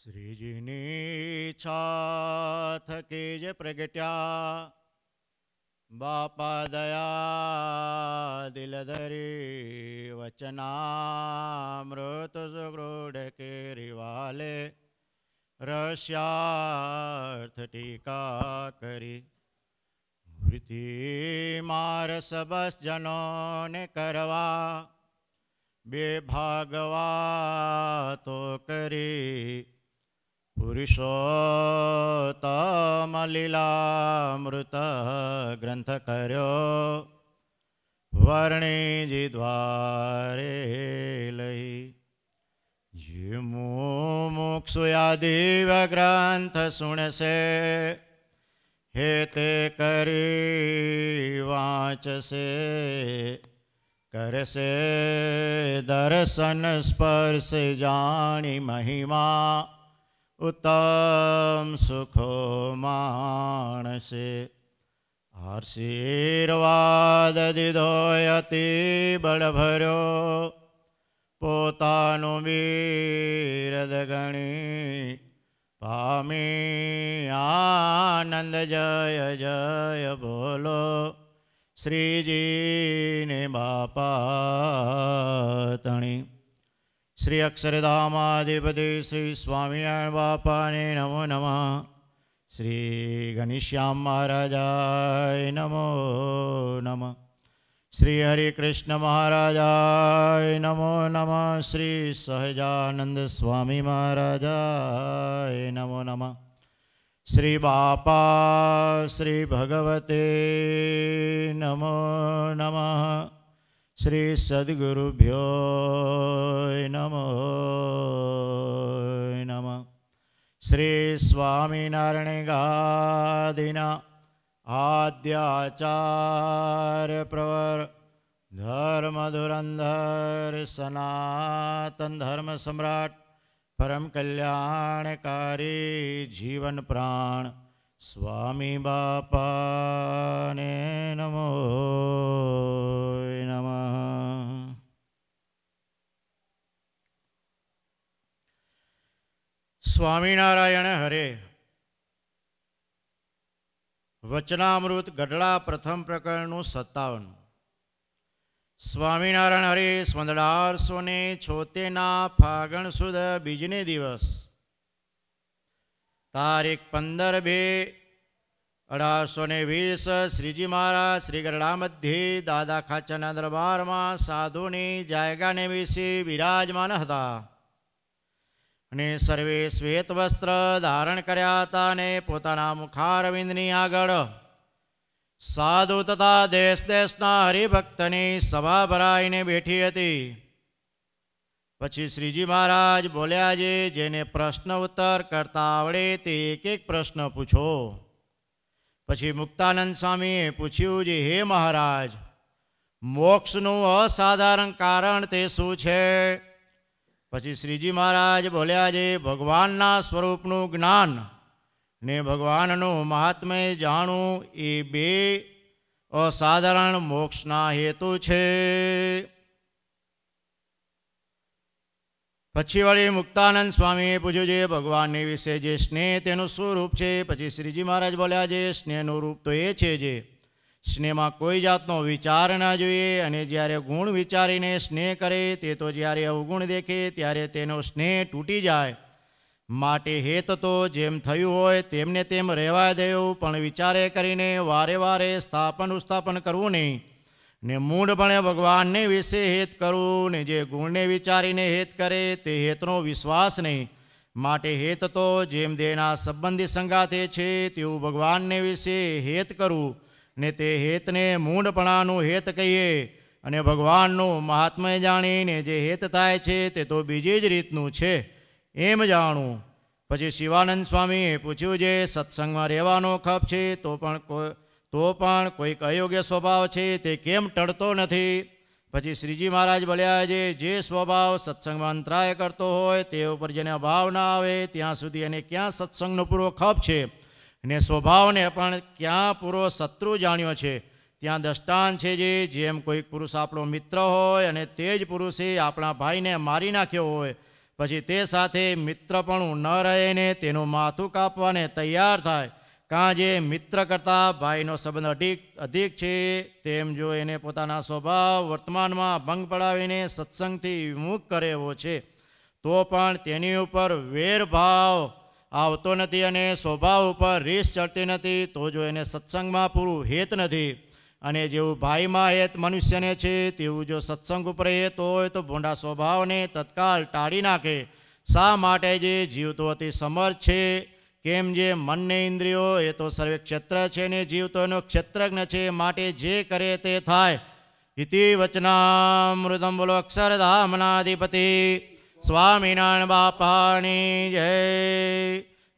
શ્રીજીની ઈચ્છા થકી જે પ્રગટ્યા બાપા દયા દિલધરી વચનામૃત સુગૃઢ કેરી વાલે રસ્યાર્થ ટીકા કરી વૃત્તિ માર સબસ જનોને કરવા બે ભાગવા તો કરી પુરુષોત્તમલીલામૃત ગ્રંથ કર્યો વર્ણિજી દ્વારે લઈ જીમો મોક્ષયાદિવ ગ્રંથ શુણશે હે તે કરી વાંચશે કરશે દર્શન સ્પર્શ જાણી મહિમા ઉત્તમ સુખો માણસે આશીર્વાદ દીધો અતિ બળભર્યો પોતાનું વીરદ ગણી પામી આનંદ જય જય બોલો શ્રીજીને બાપા તણી શ્રી અક્ષરધામાધિપતિ શ્રી સ્વામિનારાયણ બાપાને નમો નમઃ શ્રી ઘનિશ્યામ મહારાજાય નમો નમઃ શ્રી હરિકૃષ્ણ મહારાજાય નમો નમઃ શ્રી સહજાનંદ સ્વામી મહારાજાય નમો નમઃ શ્રી બાપા શ્રી ભગવતે નમો નમઃ શ્રી સદગુરુભ્યો નમો નમ શ્રી સ્વામિનારાયણ ગાદિના આદ્યાચાર્ય પ્રવર ધર્મ ધુરંધર સનાતન ધર્મ સમ્રાટ પરમ કલ્યાણકારી જીવન પ્રાણ સ્વામી બાપાને નમો નમઃ સ્વામિનારાયણ હરે વચનામૃત ગઢડા પ્રથમ પ્રકરણનું સત્તાવન સ્વામિનારાયણ હરે સ્વંદડારસો ને છોતેના ફાગણ સુદ બીજને દિવસ તારીખ પંદર બે અઢારસો ને વીસ શ્રીજી મહારાજ શ્રી ગરડામધ્યે દાદા ખાચાના દરબારમાં સાધુની જાયગાને વિશે બિરાજમાન હતા અને સર્વે શ્વેત વસ્ત્ર ધારણ કર્યા હતા અને પોતાના મુખારવિંદની આગળ સાધુ તથા દેશ દેશના હરિભક્તની સભા ભરાઈને બેઠી હતી પછી શ્રીજી મહારાજ બોલ્યા છે જેને પ્રશ્ન ઉત્તર કરતા આવડે તે એક એક પ્રશ્ન પૂછો પછી મુક્તાનંદ સ્વામીએ પૂછ્યું જે હે મહારાજ મોક્ષનું અસાધારણ કારણ તે શું છે પછી શ્રીજી મહારાજ બોલ્યા છે ભગવાનના સ્વરૂપનું જ્ઞાન ને ભગવાનનું મહાત્મય જાણવું એ બે અસાધારણ મોક્ષના હેતુ છે પછી વળી મુક્તાનંદ સ્વામીએ પૂછ્યું છે ભગવાનની વિશે જે સ્નેહ તેનું શું રૂપ છે પછી શ્રીજી મહારાજ બોલ્યા છે સ્નેહનું રૂપ તો એ છે જે સ્નેહમાં કોઈ જાતનો વિચાર ના જોઈએ અને જ્યારે ગુણ વિચારીને સ્નેહ કરે તે તો જ્યારે અવગુણ દેખે ત્યારે તેનો સ્નેહ તૂટી જાય માટે હેત તો જેમ થયું હોય તેમને તેમ રહેવા દેવું પણ વિચારે કરીને વારે વારે સ્થાપન ઉસ્થાપન કરવું નહીં ને મૂળપણે ભગવાનને વિશે હેત કરવું ને જે ગુણને વિચારીને હેત કરે તે હેતનો વિશ્વાસ નહીં માટે હેત તો જેમ દેના સંબંધી સંગાતે છે તેવું ભગવાનને વિશે હેત કરવું ને તે હેતને મૂળપણાનું હેત કહીએ અને ભગવાનનું મહાત્મ્ય જાણીને જે હેત થાય છે તે તો બીજી જ રીતનું છે એમ જાણવું પછી શિવાનંદ સ્વામીએ પૂછ્યું જે સત્સંગમાં રહેવાનો ખપ છે તો પણ કોઈ તો પણ કોઈક અયોગ્ય સ્વભાવ છે તે કેમ ટળતો નથી પછી શ્રીજી મહારાજ બોલ્યા છે જે સ્વભાવ સત્સંગમાં અંતરાય કરતો હોય તે ઉપર જેને અભાવ ના આવે ત્યાં સુધી એને ક્યાં સત્સંગનો પૂરો ખપ છે ને સ્વભાવને પણ ક્યાં પૂરો શત્રુ જાણ્યો છે ત્યાં દ્રષ્ટાંત છે જે જેમ કોઈક પુરુષ આપણો મિત્ર હોય અને તે જ પુરુષે આપણા ભાઈને મારી નાખ્યો હોય પછી તે સાથે મિત્રપણું ન રહે ને તેનું માથું કાપવાને તૈયાર થાય કાં જે મિત્ર કરતાં ભાઈનો સંબંધ અધિક અધિક છે તેમ જો એને પોતાના સ્વભાવ વર્તમાનમાં ભંગ પડાવીને સત્સંગથી વિમુખ કરેવો છે તો પણ તેની ઉપર વેરભાવ આવતો નથી અને સ્વભાવ ઉપર રીસ ચડતી નથી તો જો એને સત્સંગમાં પૂરું હેત નથી અને જેવું ભાઈમાં હેત મનુષ્યને છે તેવું જો સત્સંગ ઉપર હેત હોય તો ભોંડા સ્વભાવને તત્કાલ ટાળી નાખે શા માટે જે જીવતો અતિ સમર્થ છે કેમ જે મનને ઇન્દ્રિયો એ તો સર્વે ક્ષેત્ર છે ને જીવ તો એનો ક્ષેત્રજ્ઞ છે માટે જે કરે તે થાય ઇતિ વચનામૃતમ બોલો અક્ષરધામનાધિપતિ સ્વામિનારાયણ બાપાની જય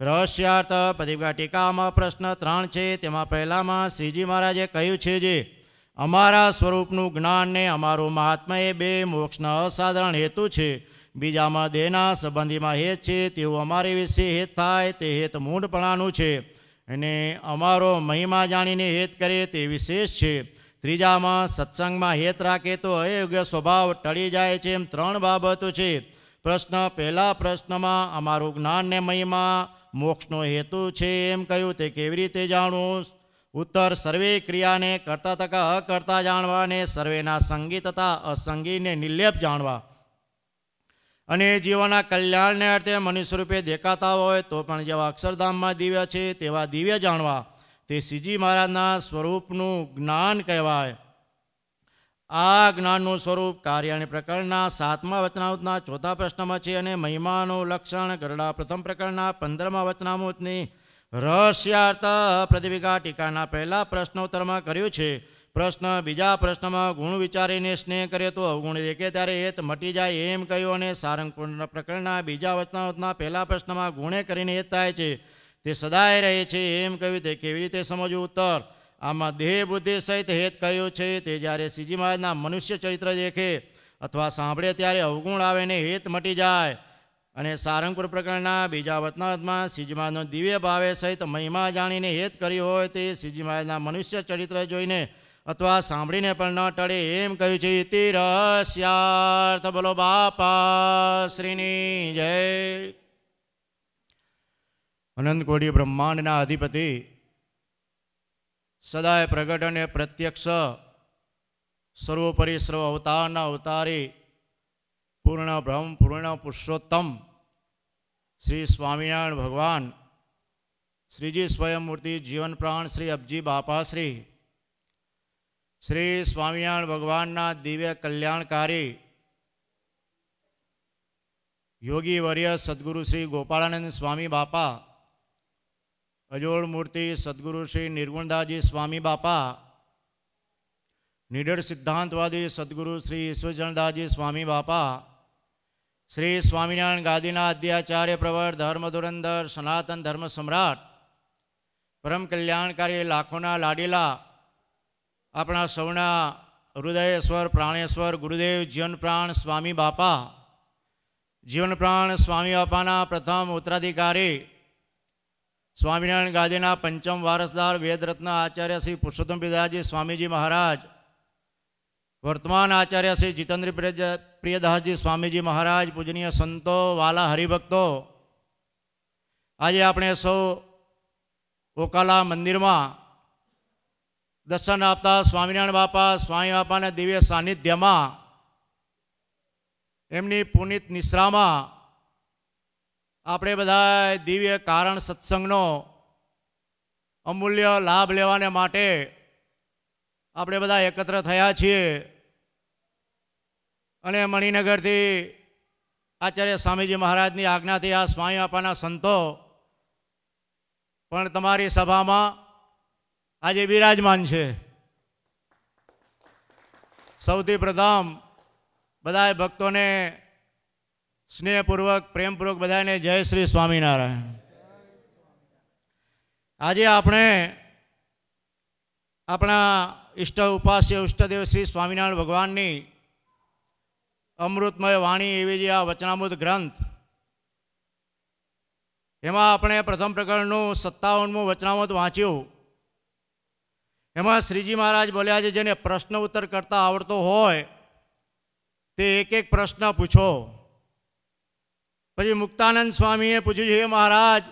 રહસ્યાર્થ પ્રદીપકા ટીકામાં પ્રશ્ન ત્રણ છે તેમાં પહેલામાં શ્રીજી મહારાજે કહ્યું છે જે અમારા સ્વરૂપનું જ્ઞાન ને અમારું મહાત્મા એ બે મોક્ષના અસાધારણ હેતુ છે બીજામાં દેહના સંબંધીમાં હેત છે તેવું અમારે વિશે હેત થાય તે હેત મૂંઢપણાનું છે અને અમારો મહિમા જાણીને હેત કરે તે વિશેષ છે ત્રીજામાં સત્સંગમાં હેત રાખે તો અયોગ્ય સ્વભાવ ટળી જાય છે એમ ત્રણ બાબતો છે પ્રશ્ન પહેલા પ્રશ્નમાં અમારું જ્ઞાનને મહિમા મોક્ષનો હેતુ છે એમ કહ્યું તે કેવી રીતે જાણવું ઉત્તર સર્વે ક્રિયાને કરતા તથા અકર્તા જાણવા અને સર્વેના સંગીત તથા અસંગીને નિર્લેપ જાણવા અને જીવોના કલ્યાણને અર્થે મનુષ્ય રૂપે દેખાતા હોય તો પણ જેવા અક્ષરધામમાં દિવ્ય છે તેવા દિવ્ય જાણવા તે શ્રીજી મહારાજના સ્વરૂપનું જ્ઞાન કહેવાય આ જ્ઞાનનું સ્વરૂપ કાર્ય અને પ્રકરણના સાતમા વચનામૃતના ચોથા પ્રશ્નમાં છે અને મહિમાનું લક્ષણ ગરડા પ્રથમ પ્રકરણના પંદરમા વચનામૃતની રહસ્યાર્થ પ્રતિભિકા ટીકાના પહેલા પ્રશ્નોત્તરમાં કર્યું છે પ્રશ્ન બીજા પ્રશ્નમાં ગુણ વિચારીને સ્નેહ કરે તો અવગુણ દેખે ત્યારે હેત મટી જાય એમ કહ્યું અને સારંગપુરના પ્રકરણના બીજા વચનાવતના પહેલા પ્રશ્નમાં ગુણે કરીને હેત થાય છે તે સદાય રહે છે એમ કહ્યું તે કેવી રીતે સમજવું ઉત્તર આમાં દેહ બુદ્ધિ સહિત હેત કહ્યું છે તે જ્યારે શ્રીજી મહારાજના મનુષ્ય ચરિત્ર દેખે અથવા સાંભળે ત્યારે અવગુણ આવે ને હેત મટી જાય અને સારંગપુર પ્રકરણના બીજા વતનાવતમાં શ્રીજી દિવ્ય ભાવે સહિત મહિમા જાણીને હેત કર્યું હોય તે શ્રીજી મહારાજના મનુષ્ય ચરિત્ર જોઈને અથવા સાંભળીને પણ ન ટળે એમ કહ્યું છે તિરસ્યાર્થ બોલો બાપા શ્રીની જય અનંત કોડી બ્રહ્માંડના અધિપતિ સદાય પ્રગટ અને પ્રત્યક્ષ સર્વોપરી સર્વ અવતારના અવતારી પૂર્ણ બ્રહ્મ પૂર્ણ પુરુષોત્તમ શ્રી સ્વામિનારાયણ ભગવાન શ્રીજી સ્વયંમૂર્તિ જીવન પ્રાણ શ્રી અબજી બાપાશ્રી શ્રી સ્વામિનારાયણ ભગવાનના દિવ્ય કલ્યાણકારી યોગી વર્ય સદગુરુ શ્રી ગોપાળાનંદ સ્વામી બાપા અજોડ મૂર્તિ સદગુરુ શ્રી નિર્ગુણદાસજી સ્વામી બાપા નિડર સિદ્ધાંતવાદી સદગુરુ શ્રી ઈશ્વરચંદાસજી સ્વામી બાપા શ્રી સ્વામિનારાયણ ગાદીના અધ્યાચાર્ય પ્રવર ધર્મ સનાતન ધર્મ સમ્રાટ પરમ કલ્યાણકારી લાખોના લાડીલા આપણા સૌના હૃદયેશ્વર પ્રાણેશ્વર ગુરુદેવ જીવનપ્રાણ સ્વામી બાપા જીવનપ્રાણ સ્વામી બાપાના પ્રથમ ઉત્તરાધિકારી સ્વામિનારાયણ ગાંધીના પંચમ વારસદાર વેદરત્ન આચાર્ય શ્રી પુરુષોત્તમ પિતાજી સ્વામીજી મહારાજ વર્તમાન આચાર્ય શ્રી જીતેન્દ્ર પ્રિયદાસજી સ્વામીજી મહારાજ પૂજનીય સંતો વાલા હરિભક્તો આજે આપણે સૌ ઓકાલા મંદિરમાં દર્શન આપતા સ્વામિનારાયણ બાપા સ્વામી બાપાના દિવ્ય સાનિધ્યમાં એમની પુનિત નિશ્રામાં આપણે બધા દિવ્ય કારણ સત્સંગનો અમૂલ્ય લાભ લેવાને માટે આપણે બધા એકત્ર થયા છીએ અને મણિનગરથી આચાર્ય સ્વામીજી મહારાજની આજ્ઞાથી આ સ્વામી બાપાના સંતો પણ તમારી સભામાં આજે બિરાજમાન છે સૌથી પ્રથમ બધા ભક્તોને સ્નેહપૂર્વક પ્રેમપૂર્વક બધાને જય શ્રી સ્વામિનારાયણ આજે આપણે આપણા ઇષ્ટ ઉપાસ્ય ઇષ્ટદેવ શ્રી સ્વામિનારાયણ ભગવાનની અમૃતમય વાણી એવી જે આ વચનામૃત ગ્રંથ એમાં આપણે પ્રથમ પ્રકરણનું સત્તાવનમું વચનામૃત વાંચ્યું એમાં શ્રીજી મહારાજ બોલ્યા છે જેને પ્રશ્ન ઉત્તર કરતા આવડતો હોય તે એક એક પ્રશ્ન પૂછો પછી મુક્તાનંદ સ્વામીએ પૂછ્યું છે મહારાજ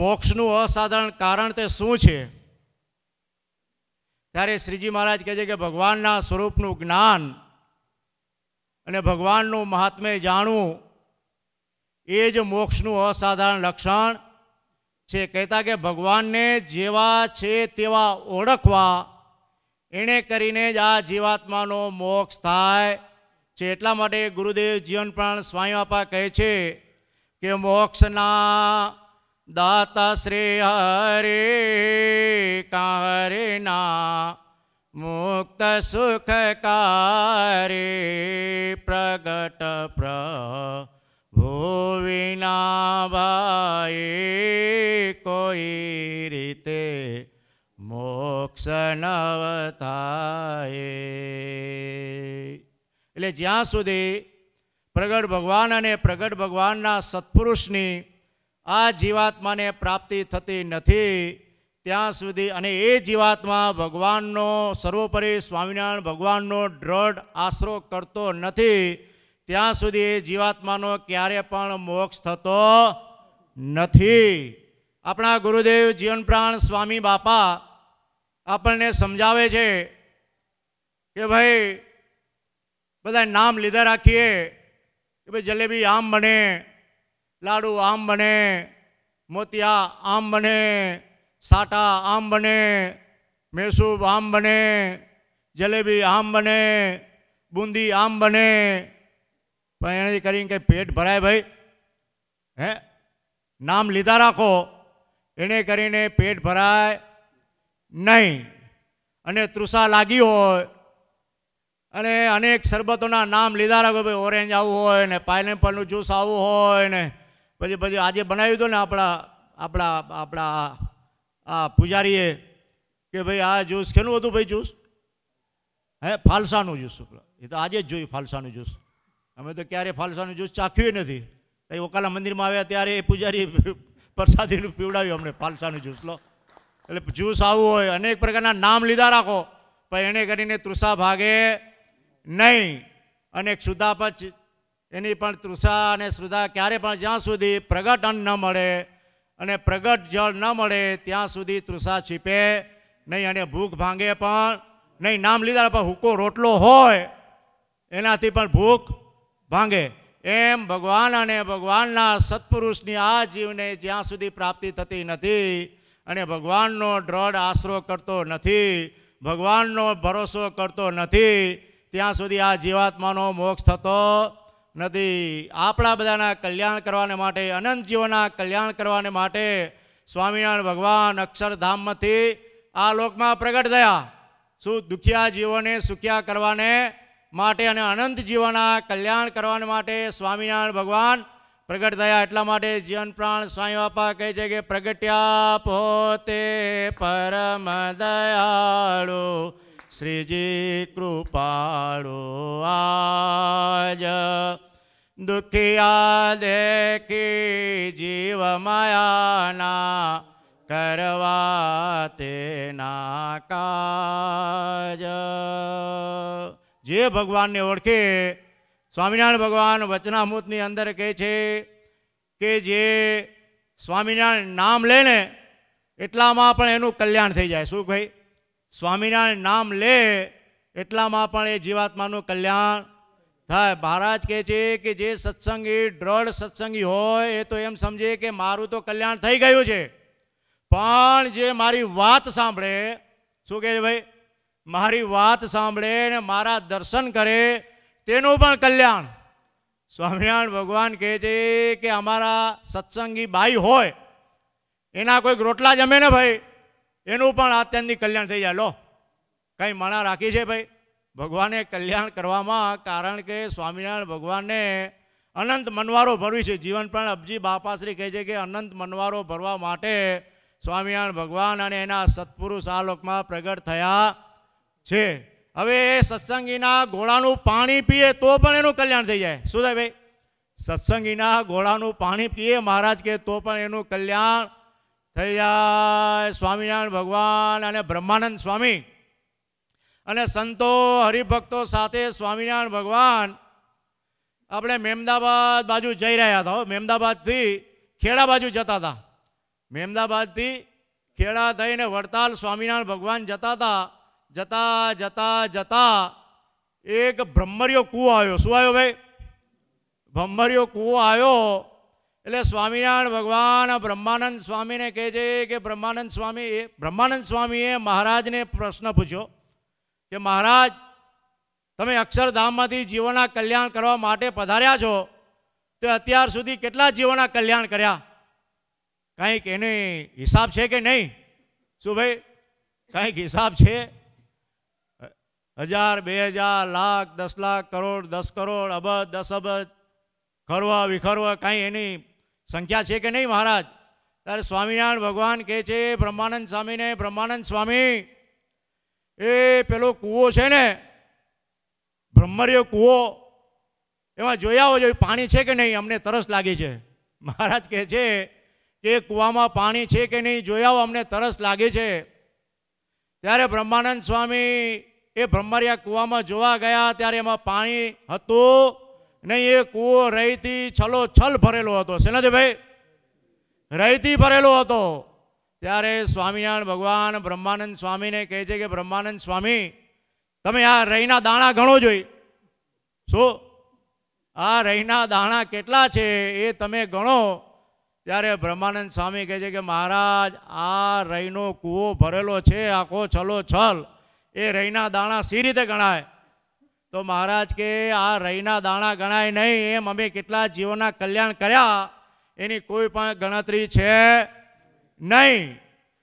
મોક્ષનું અસાધારણ કારણ તે શું છે ત્યારે શ્રીજી મહારાજ કહે છે કે ભગવાનના સ્વરૂપનું જ્ઞાન અને ભગવાનનું મહાત્મ્ય જાણવું એ જ મોક્ષનું અસાધારણ લક્ષણ છે કહેતા કે ભગવાનને જેવા છે તેવા ઓળખવા એણે કરીને જ આ જીવાત્માનો મોક્ષ થાય છે એટલા માટે ગુરુદેવ જીવન પ્રાણ સ્વામી બાપા કહે છે કે મોક્ષના દાતા શ્રી હરે કારેના મુક્ત સુખકારે પ્રગટ પ્ર વિના ભાઈ કોઈ રીતે મોક્ષ નવ એટલે જ્યાં સુધી પ્રગટ ભગવાન અને પ્રગટ ભગવાનના સત્પુરુષની આ જીવાત્માને પ્રાપ્તિ થતી નથી ત્યાં સુધી અને એ જીવાત્મા ભગવાનનો સર્વોપરી સ્વામિનારાયણ ભગવાનનો દ્રઢ આશરો કરતો નથી ત્યાં સુધી જીવાત્માનો ક્યારે પણ મોક્ષ થતો નથી આપણા ગુરુદેવ જીવનપ્રાણ સ્વામી બાપા આપણને સમજાવે છે કે ભાઈ બધા નામ લીધા રાખીએ કે ભાઈ જલેબી આમ બને લાડુ આમ બને મોતિયા આમ બને સાટા આમ બને મેસૂબ આમ બને જલેબી આમ બને બુંદી આમ બને પણ એનાથી કરીને કંઈ પેટ ભરાય ભાઈ હે નામ લીધા રાખો એને કરીને પેટ ભરાય નહીં અને તૃષા લાગી હોય અને અનેક શરબતોના નામ લીધા રાખો ભાઈ ઓરેન્જ આવવું હોય ને પાઇનેપલનું જ્યુસ આવવું હોય ને પછી પછી આજે બનાવી દો ને આપણા આપણા આપણા આ પૂજારીએ કે ભાઈ આ જ્યુસ કેનું હતું ભાઈ જ્યુસ હે ફાલસાનું જ્યુસ એ તો આજે જ જોયું ફાલસાનું જ્યુસ અમે તો ક્યારેય ફાલસાનું જ્યુસ ચાખ્યું નથી એ ઓકાલા મંદિરમાં આવ્યા ત્યારે એ પૂજારી પ્રસાદીનું પીવડાવ્યું અમને ફાલસાનું જ્યુસ લો એટલે જ્યુસ આવવું હોય અનેક પ્રકારના નામ લીધા રાખો પણ એને કરીને તૃષા ભાગે નહીં અને ક્ષુધા પછી એની પણ તૃષા અને શ્રુધા ક્યારે પણ જ્યાં સુધી પ્રગટ અન્ન ન મળે અને પ્રગટ જળ ન મળે ત્યાં સુધી તૃષા છીપે નહીં અને ભૂખ ભાંગે પણ નહીં નામ લીધા પણ હુકો રોટલો હોય એનાથી પણ ભૂખ ભાંગે એમ ભગવાન અને ભગવાનના સત્પુરુષની આ જીવને જ્યાં સુધી પ્રાપ્તિ થતી નથી અને ભગવાનનો દ્રઢ આશરો કરતો નથી ભગવાનનો ભરોસો કરતો નથી ત્યાં સુધી આ જીવાત્માનો મોક્ષ થતો નથી આપણા બધાના કલ્યાણ કરવાને માટે અનંત જીવોના કલ્યાણ કરવાને માટે સ્વામિનારાયણ ભગવાન અક્ષરધામમાંથી આ લોકમાં પ્રગટ થયા શું દુખિયા જીવોને સુખ્યા કરવાને માટે અને અનંત જીવનના કલ્યાણ કરવા માટે સ્વામિનારાયણ ભગવાન પ્રગટ થયા એટલા માટે જીવન પ્રાણ સ્વામી બાપા કહે છે કે પ્રગટ્યા પોતે પરમ દયાળુ શ્રીજી કૃપાળુ આજ દુખિયા દેખી જીવ માયાના કરવા તેના કાજ જે ભગવાનને ઓળખે સ્વામિનારાયણ ભગવાન વચનામૃતની અંદર કહે છે કે જે સ્વામિનારાયણ નામ લે ને એટલામાં પણ એનું કલ્યાણ થઈ જાય શું ભાઈ સ્વામિનારાયણ નામ લે એટલામાં પણ એ જીવાત્માનું કલ્યાણ થાય મહારાજ કહે છે કે જે સત્સંગી દ્રઢ સત્સંગી હોય એ તો એમ સમજે કે મારું તો કલ્યાણ થઈ ગયું છે પણ જે મારી વાત સાંભળે શું કહે છે ભાઈ મારી વાત સાંભળે ને મારા દર્શન કરે તેનું પણ કલ્યાણ સ્વામિનારાયણ ભગવાન કહે છે કે અમારા સત્સંગી બાઈ હોય એના કોઈક રોટલા જમે ને ભાઈ એનું પણ અત્યંતની કલ્યાણ થઈ જાય લો કંઈ મણા રાખી છે ભાઈ ભગવાને કલ્યાણ કરવામાં કારણ કે સ્વામિનારાયણ ભગવાનને અનંત મનવારો ભરવી છે જીવન પણ અબજી બાપાશ્રી કહે છે કે અનંત મનવારો ભરવા માટે સ્વામિનારાયણ ભગવાન અને એના સત્પુરુષ આ લોકમાં પ્રગટ થયા છે હવે એ સત્સંગીના ગોળાનું પાણી પીએ તો પણ એનું કલ્યાણ થઈ જાય શું થાય ભાઈ સત્સંગીના ગોળાનું પાણી પીએ મહારાજ કે તો પણ એનું કલ્યાણ થઈ જાય સ્વામિનારાયણ ભગવાન અને બ્રહ્માનંદ સ્વામી અને સંતો હરિભક્તો સાથે સ્વામિનારાયણ ભગવાન આપણે મહેમદાબાદ બાજુ જઈ રહ્યા હતા મહેમદાબાદથી ખેડા બાજુ જતા હતા મહેમદાબાદથી ખેડા થઈને વડતાલ સ્વામિનારાયણ ભગવાન જતા હતા જતા જતા જતા એક બ્રહ્મર્યો કૂવો આવ્યો શું આવ્યો ભાઈ બ્રહ્મર્યો કૂવો આવ્યો એટલે સ્વામિનારાયણ ભગવાન બ્રહ્માનંદ સ્વામીને કહે છે કે બ્રહ્માનંદ સ્વામી એ બ્રહ્માનંદ સ્વામીએ મહારાજને પ્રશ્ન પૂછ્યો કે મહારાજ તમે અક્ષરધામમાંથી જીવોના કલ્યાણ કરવા માટે પધાર્યા છો તો અત્યાર સુધી કેટલા જીવોના કલ્યાણ કર્યા કાંઈક એને હિસાબ છે કે નહીં શું ભાઈ કાંઈક હિસાબ છે હજાર બે હજાર લાખ દસ લાખ કરોડ દસ કરોડ અબધ દસ અબજ ખરવા વિખરવા કાંઈ એની સંખ્યા છે કે નહીં મહારાજ ત્યારે સ્વામિનારાયણ ભગવાન કહે છે બ્રહ્માનંદ સ્વામીને બ્રહ્માનંદ સ્વામી એ પેલો કૂવો છે ને બ્રહ્મર્ય કૂવો એમાં જોયા હોય જોઈએ પાણી છે કે નહીં અમને તરસ લાગી છે મહારાજ કહે છે કે કૂવામાં પાણી છે કે નહીં જોયા અમને તરસ લાગે છે ત્યારે બ્રહ્માનંદ સ્વામી એ બ્રહ્મરિયા કૂવામાં જોવા ગયા ત્યારે એમાં પાણી હતું નહીં એ કૂવો રહીથી છલો છલ ભરેલો હતો શેનાજીભાઈ રહીથી ભરેલો હતો ત્યારે સ્વામિનારાયણ ભગવાન બ્રહ્માનંદ સ્વામીને કહે છે કે બ્રહ્માનંદ સ્વામી તમે આ રહીના દાણા ગણો જોઈ શું આ રહીના દાણા કેટલા છે એ તમે ગણો ત્યારે બ્રહ્માનંદ સ્વામી કહે છે કે મહારાજ આ રહીનો કૂવો ભરેલો છે આખો છલો છલ એ રહીના દાણા સી રીતે ગણાય તો મહારાજ કે આ રહીના દાણા ગણાય નહીં એમ અમે કેટલા જીવોના કલ્યાણ કર્યા એની કોઈ પણ ગણતરી છે નહીં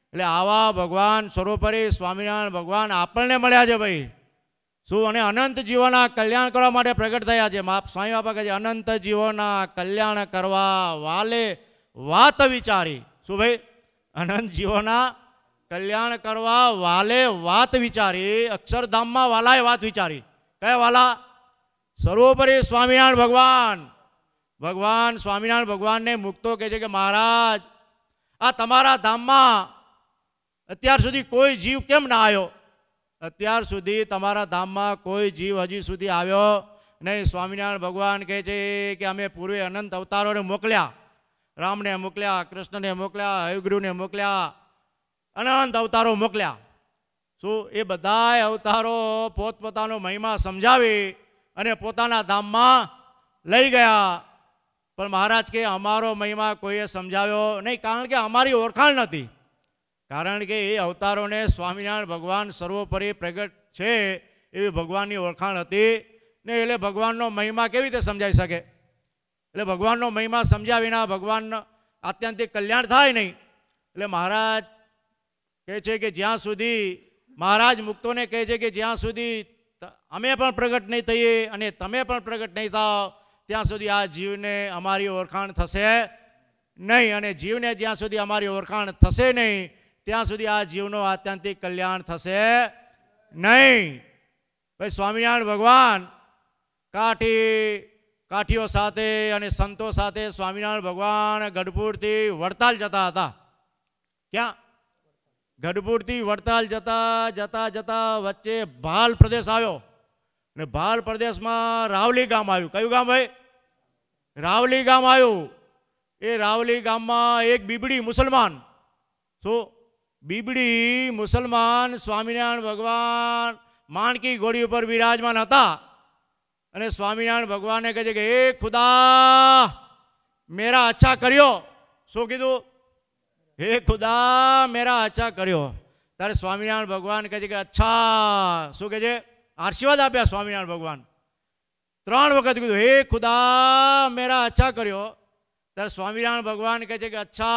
એટલે આવા ભગવાન સર્વોપરી સ્વામિનારાયણ ભગવાન આપણને મળ્યા છે ભાઈ શું અને અનંત જીવોના કલ્યાણ કરવા માટે પ્રગટ થયા છે સ્વામી બાપા કહે છે અનંત જીવોના કલ્યાણ કરવા વાલે વાત વિચારી શું ભાઈ અનંત જીવોના કલ્યાણ કરવા વાલે વાત વિચારી અક્ષરધામમાં વાલાએ વાત વિચારી કયા વાલા સર્વોપરી સ્વામિનારાયણ ભગવાન ભગવાન સ્વામિનારાયણ ભગવાનને મુક્તો કહે છે કે મહારાજ આ તમારા ધામમાં અત્યાર સુધી કોઈ જીવ કેમ ના આવ્યો અત્યાર સુધી તમારા ધામમાં કોઈ જીવ હજી સુધી આવ્યો નહીં સ્વામિનારાયણ ભગવાન કહે છે કે અમે પૂર્વે અનંત અવતારોને મોકલ્યા રામને મોકલ્યા કૃષ્ણને મોકલ્યા હયગુરુને મોકલ્યા અનંત અવતારો મોકલ્યા શું એ બધાય અવતારો પોતપોતાનો મહિમા સમજાવી અને પોતાના ધામમાં લઈ ગયા પણ મહારાજ કે અમારો મહિમા કોઈએ સમજાવ્યો નહીં કારણ કે અમારી ઓળખાણ નથી કારણ કે એ અવતારોને સ્વામિનારાયણ ભગવાન સર્વોપરી પ્રગટ છે એવી ભગવાનની ઓળખાણ હતી ને એટલે ભગવાનનો મહિમા કેવી રીતે સમજાવી શકે એટલે ભગવાનનો મહિમા સમજ્યા વિના ભગવાનનો આત્યંતિક કલ્યાણ થાય નહીં એટલે મહારાજ કહે છે કે જ્યાં સુધી મહારાજ મુક્તોને કહે છે કે જ્યાં સુધી અમે પણ પ્રગટ નહીં થઈએ અને તમે પણ પ્રગટ નહીં થાવ ત્યાં સુધી આ જીવને અમારી ઓળખાણ થશે નહીં અને જીવને જ્યાં સુધી અમારી ઓળખાણ થશે નહીં ત્યાં સુધી આ જીવનું આત્યંતિક કલ્યાણ થશે નહીં ભાઈ સ્વામિનારાયણ ભગવાન કાઠી કાઠીઓ સાથે અને સંતો સાથે સ્વામિનારાયણ ભગવાન ગઢપુરથી વડતાલ જતા હતા ક્યાં ગઢપુરથી વડતાલ જતા જતા જતા વચ્ચે ભાલ પ્રદેશ આવ્યો અને ભાલ પ્રદેશમાં રાવલી ગામ આવ્યું કયું ગામ ભાઈ રાવલી ગામ આવ્યું એ રાવલી ગામમાં એક બીબડી મુસલમાન શું બીબડી મુસલમાન સ્વામિનારાયણ ભગવાન માણકી ઘોડી ઉપર બિરાજમાન હતા અને સ્વામિનારાયણ ભગવાને કહે છે કે એ ખુદા મેરા અચ્છા કર્યો શું કીધું હે ખુદા મેરા આચા કર્યો ત્યારે સ્વામિનારાયણ ભગવાન કહે છે કે અચ્છા શું કહે છે આશીર્વાદ આપ્યા સ્વામિનારાયણ ભગવાન ત્રણ વખત કીધું હે ખુદા મેરા અચ્છા કર્યો ત્યારે સ્વામિનારાયણ ભગવાન કહે છે કે અચ્છા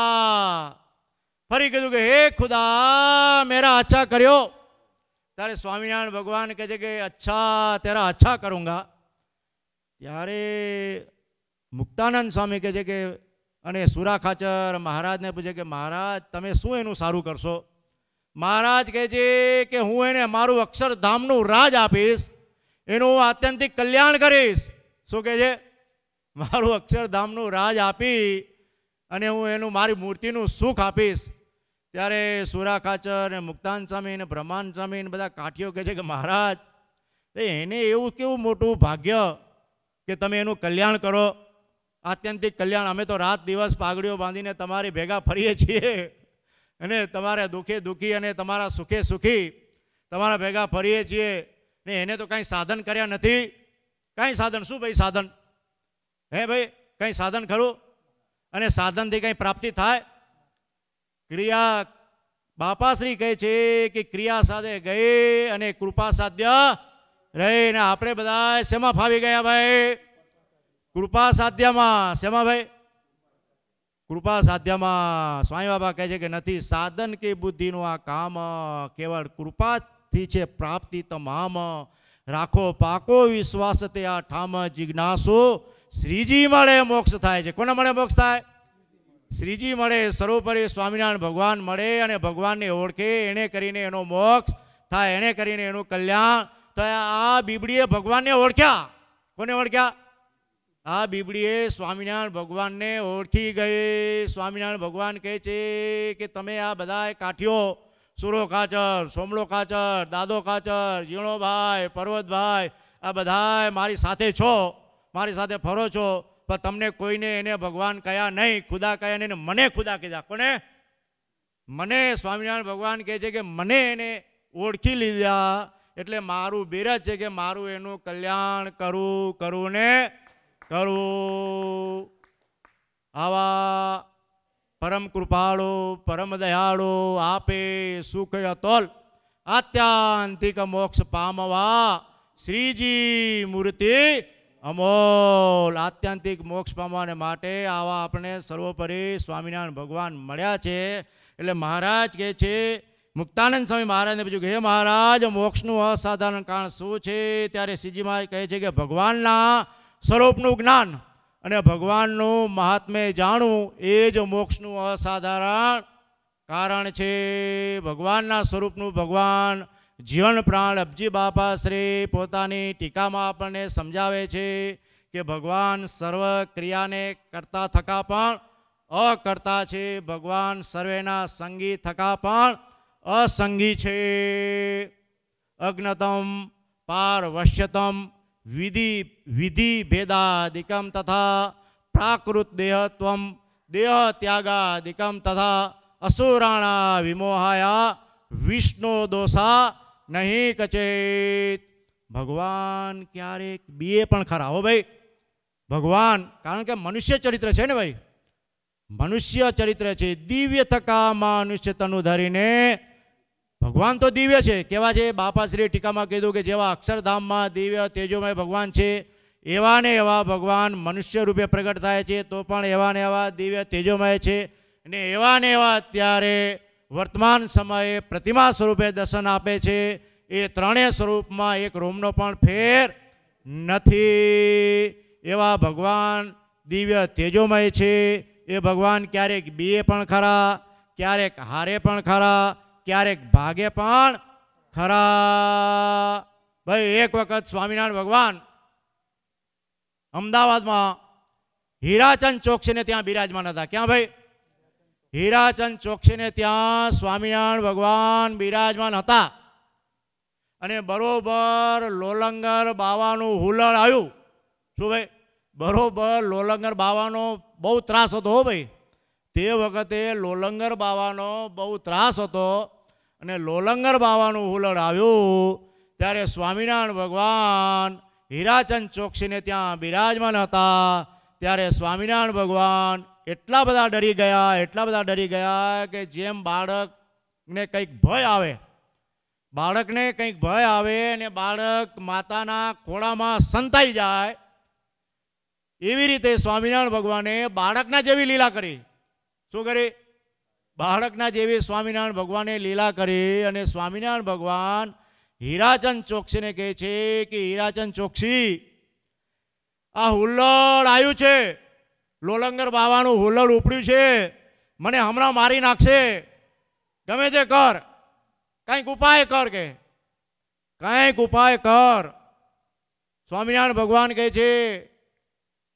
ફરી કીધું કે હે ખુદા મેરા અચ્છા કર્યો ત્યારે સ્વામિનારાયણ ભગવાન કહે છે કે અચ્છા તેરા અચ્છા કરુંગા ત્યારે મુક્તાનંદ સ્વામી કહે છે કે અને સુરા ખાચર મહારાજને પૂછે કે મહારાજ તમે શું એનું સારું કરશો મહારાજ કહે છે કે હું એને મારું અક્ષરધામનું રાજ આપીશ એનું હું આત્યંતિક કલ્યાણ કરીશ શું કહે છે મારું અક્ષરધામનું રાજ આપી અને હું એનું મારી મૂર્તિનું સુખ આપીશ ત્યારે સુરાખાચર ખાચર ને મુક્તાન સ્વામી ને બ્રહ્માંડ સ્વામી ને બધા કાઠીઓ કહે છે કે મહારાજ એને એવું કેવું મોટું ભાગ્ય કે તમે એનું કલ્યાણ કરો આત્યંતિક કલ્યાણ અમે તો રાત દિવસ પાઘડીઓ બાંધીને તમારી ભેગા ફરીએ છીએ અને તમારે દુઃખે દુઃખી અને તમારા સુખે સુખી તમારા ભેગા ફરીએ છીએ ને એને તો કાંઈ સાધન કર્યા નથી કાંઈ સાધન શું ભાઈ સાધન હે ભાઈ કંઈ સાધન ખરું અને સાધનથી કંઈ પ્રાપ્તિ થાય ક્રિયા બાપાશ્રી કહે છે કે ક્રિયા સાથે ગઈ અને કૃપા સાધ્ય રહીને આપણે બધા શેમાં ફાવી ગયા ભાઈ કૃપા સાધ્યમાં શેમાં ભાઈ કૃપા સાધ્યમાં સ્વામી બાબા કહે છે કે નથી સાધન કે બુદ્ધિનું આ કામ કેવળ કૃપાથી છે પ્રાપ્તિ તમામ રાખો પાકો વિશ્વાસ તે આ ઠામ જિજ્ઞાસો શ્રીજી મળે મોક્ષ થાય છે કોને મળે મોક્ષ થાય શ્રીજી મળે સર્વોપરી સ્વામિનારાયણ ભગવાન મળે અને ભગવાનને ઓળખે એણે કરીને એનો મોક્ષ થાય એણે કરીને એનું કલ્યાણ તો આ બીબડીએ ભગવાનને ઓળખ્યા કોને ઓળખ્યા આ બીબડીએ સ્વામિનારાયણ ભગવાનને ઓળખી ગઈ સ્વામિનારાયણ ભગવાન કહે છે કે તમે આ બધા કાઠીઓ સુરો કાચર સોમળો કાચર દાદો કાચર ઝીણોભાઈ પર્વતભાઈ આ બધાએ મારી સાથે છો મારી સાથે ફરો છો પણ તમને કોઈને એને ભગવાન કયા નહીં ખુદા કયા નહીં મને ખુદા કીધા કોને મને સ્વામિનારાયણ ભગવાન કહે છે કે મને એને ઓળખી લીધા એટલે મારું બિરજ છે કે મારું એનું કલ્યાણ કરું કરું ને કરું આવા પરમ કૃપાળો પરમ દયાળો આપે સુખ અતોલ આત્યાંતિક મોક્ષ પામવા શ્રીજી મૂર્તિ અમોલ આત્યંતિક મોક્ષ પામવાને માટે આવા આપણે સર્વોપરી સ્વામિનારાયણ ભગવાન મળ્યા છે એટલે મહારાજ કહે છે મુક્તાનંદ સ્વામી મહારાજને પૂછ્યું કે હે મહારાજ મોક્ષનું અસાધારણ કારણ શું છે ત્યારે શ્રીજી મહારાજ કહે છે કે ભગવાનના સ્વરૂપનું જ્ઞાન અને ભગવાનનું મહાત્મ્ય જાણવું એ જ મોક્ષનું અસાધારણ કારણ છે ભગવાનના સ્વરૂપનું ભગવાન જીવન પ્રાણ અબજી બાપા શ્રી પોતાની ટીકામાં આપણને સમજાવે છે કે ભગવાન સર્વ ક્રિયાને કરતા થકા પણ અકર્તા છે ભગવાન સર્વેના સંગી થકા પણ અસંગી છે અજ્ઞતમ પાર વશ્યતમ વિધિ વિધિ ભેદાદિકમ તથા પ્રાકૃત દેહત્વમ દેહ ત્યાગાદિકમ તથા અસુરાણા વિમોહાયા વિષ્ણુ દોષા નહીં કચેત ભગવાન ક્યારેક બે પણ ખરા હો ભાઈ ભગવાન કારણ કે મનુષ્ય ચરિત્ર છે ને ભાઈ મનુષ્ય ચરિત્ર છે દિવ્ય થકા મનુષ્ય તનુ ધરીને ભગવાન તો દિવ્ય છે કેવા છે બાપાશ્રી ટીકામાં કીધું કે જેવા અક્ષરધામમાં દિવ્ય તેજોમય ભગવાન છે એવા ને એવા ભગવાન મનુષ્ય રૂપે પ્રગટ થાય છે તો પણ એવા ને એવા દિવ્ય તેજોમય છે અને એવા ને એવા અત્યારે વર્તમાન સમયે પ્રતિમા સ્વરૂપે દર્શન આપે છે એ ત્રણેય સ્વરૂપમાં એક રોમનો પણ ફેર નથી એવા ભગવાન દિવ્ય તેજોમય છે એ ભગવાન ક્યારેક બીએ પણ ખરા ક્યારેક હારે પણ ખરા ક્યારેક ભાગે પણ ખરા ભાઈ એક વખત સ્વામિનારાયણ ભગવાન અમદાવાદમાં હીરાચંદ ચોકસીને ત્યાં બિરાજમાન હતા ક્યાં ભાઈ હીરાચંદ ચોકસીને ત્યાં સ્વામિનારાયણ ભગવાન બિરાજમાન હતા અને બરોબર લોલંગર બાવાનું હુલળ આવ્યું શું ભાઈ બરોબર લોલંગર બાવાનો બહુ ત્રાસ હતો હો ભાઈ તે વખતે લોલંગર બાવાનો બહુ ત્રાસ હતો અને લોલંગર બાવાનું હુલડ આવ્યું ત્યારે સ્વામિનારાયણ ભગવાન હીરાચંદ ચોકસીને ત્યાં બિરાજમાન હતા ત્યારે સ્વામિનારાયણ ભગવાન એટલા બધા ડરી ગયા એટલા બધા ડરી ગયા કે જેમ બાળકને કંઈક ભય આવે બાળકને કંઈક ભય આવે અને બાળક માતાના ખોળામાં સંતાઈ જાય એવી રીતે સ્વામિનારાયણ ભગવાને બાળકના જેવી લીલા કરી શું કરે બાળકના જેવી સ્વામિનારાયણ ભગવાને લીલા કરી અને સ્વામિનારાયણ ભગવાન હીરાચંદ ચોકસીને કહે છે કે હીરાચંદ ચોકસી આ હુલ્લડ આવ્યું છે લોલંગર બાવાનું હુલ્લડ ઉપડ્યું છે મને હમણાં મારી નાખશે ગમે તે કર કંઈક ઉપાય કર કે કંઈક ઉપાય કર સ્વામિનારાયણ ભગવાન કહે છે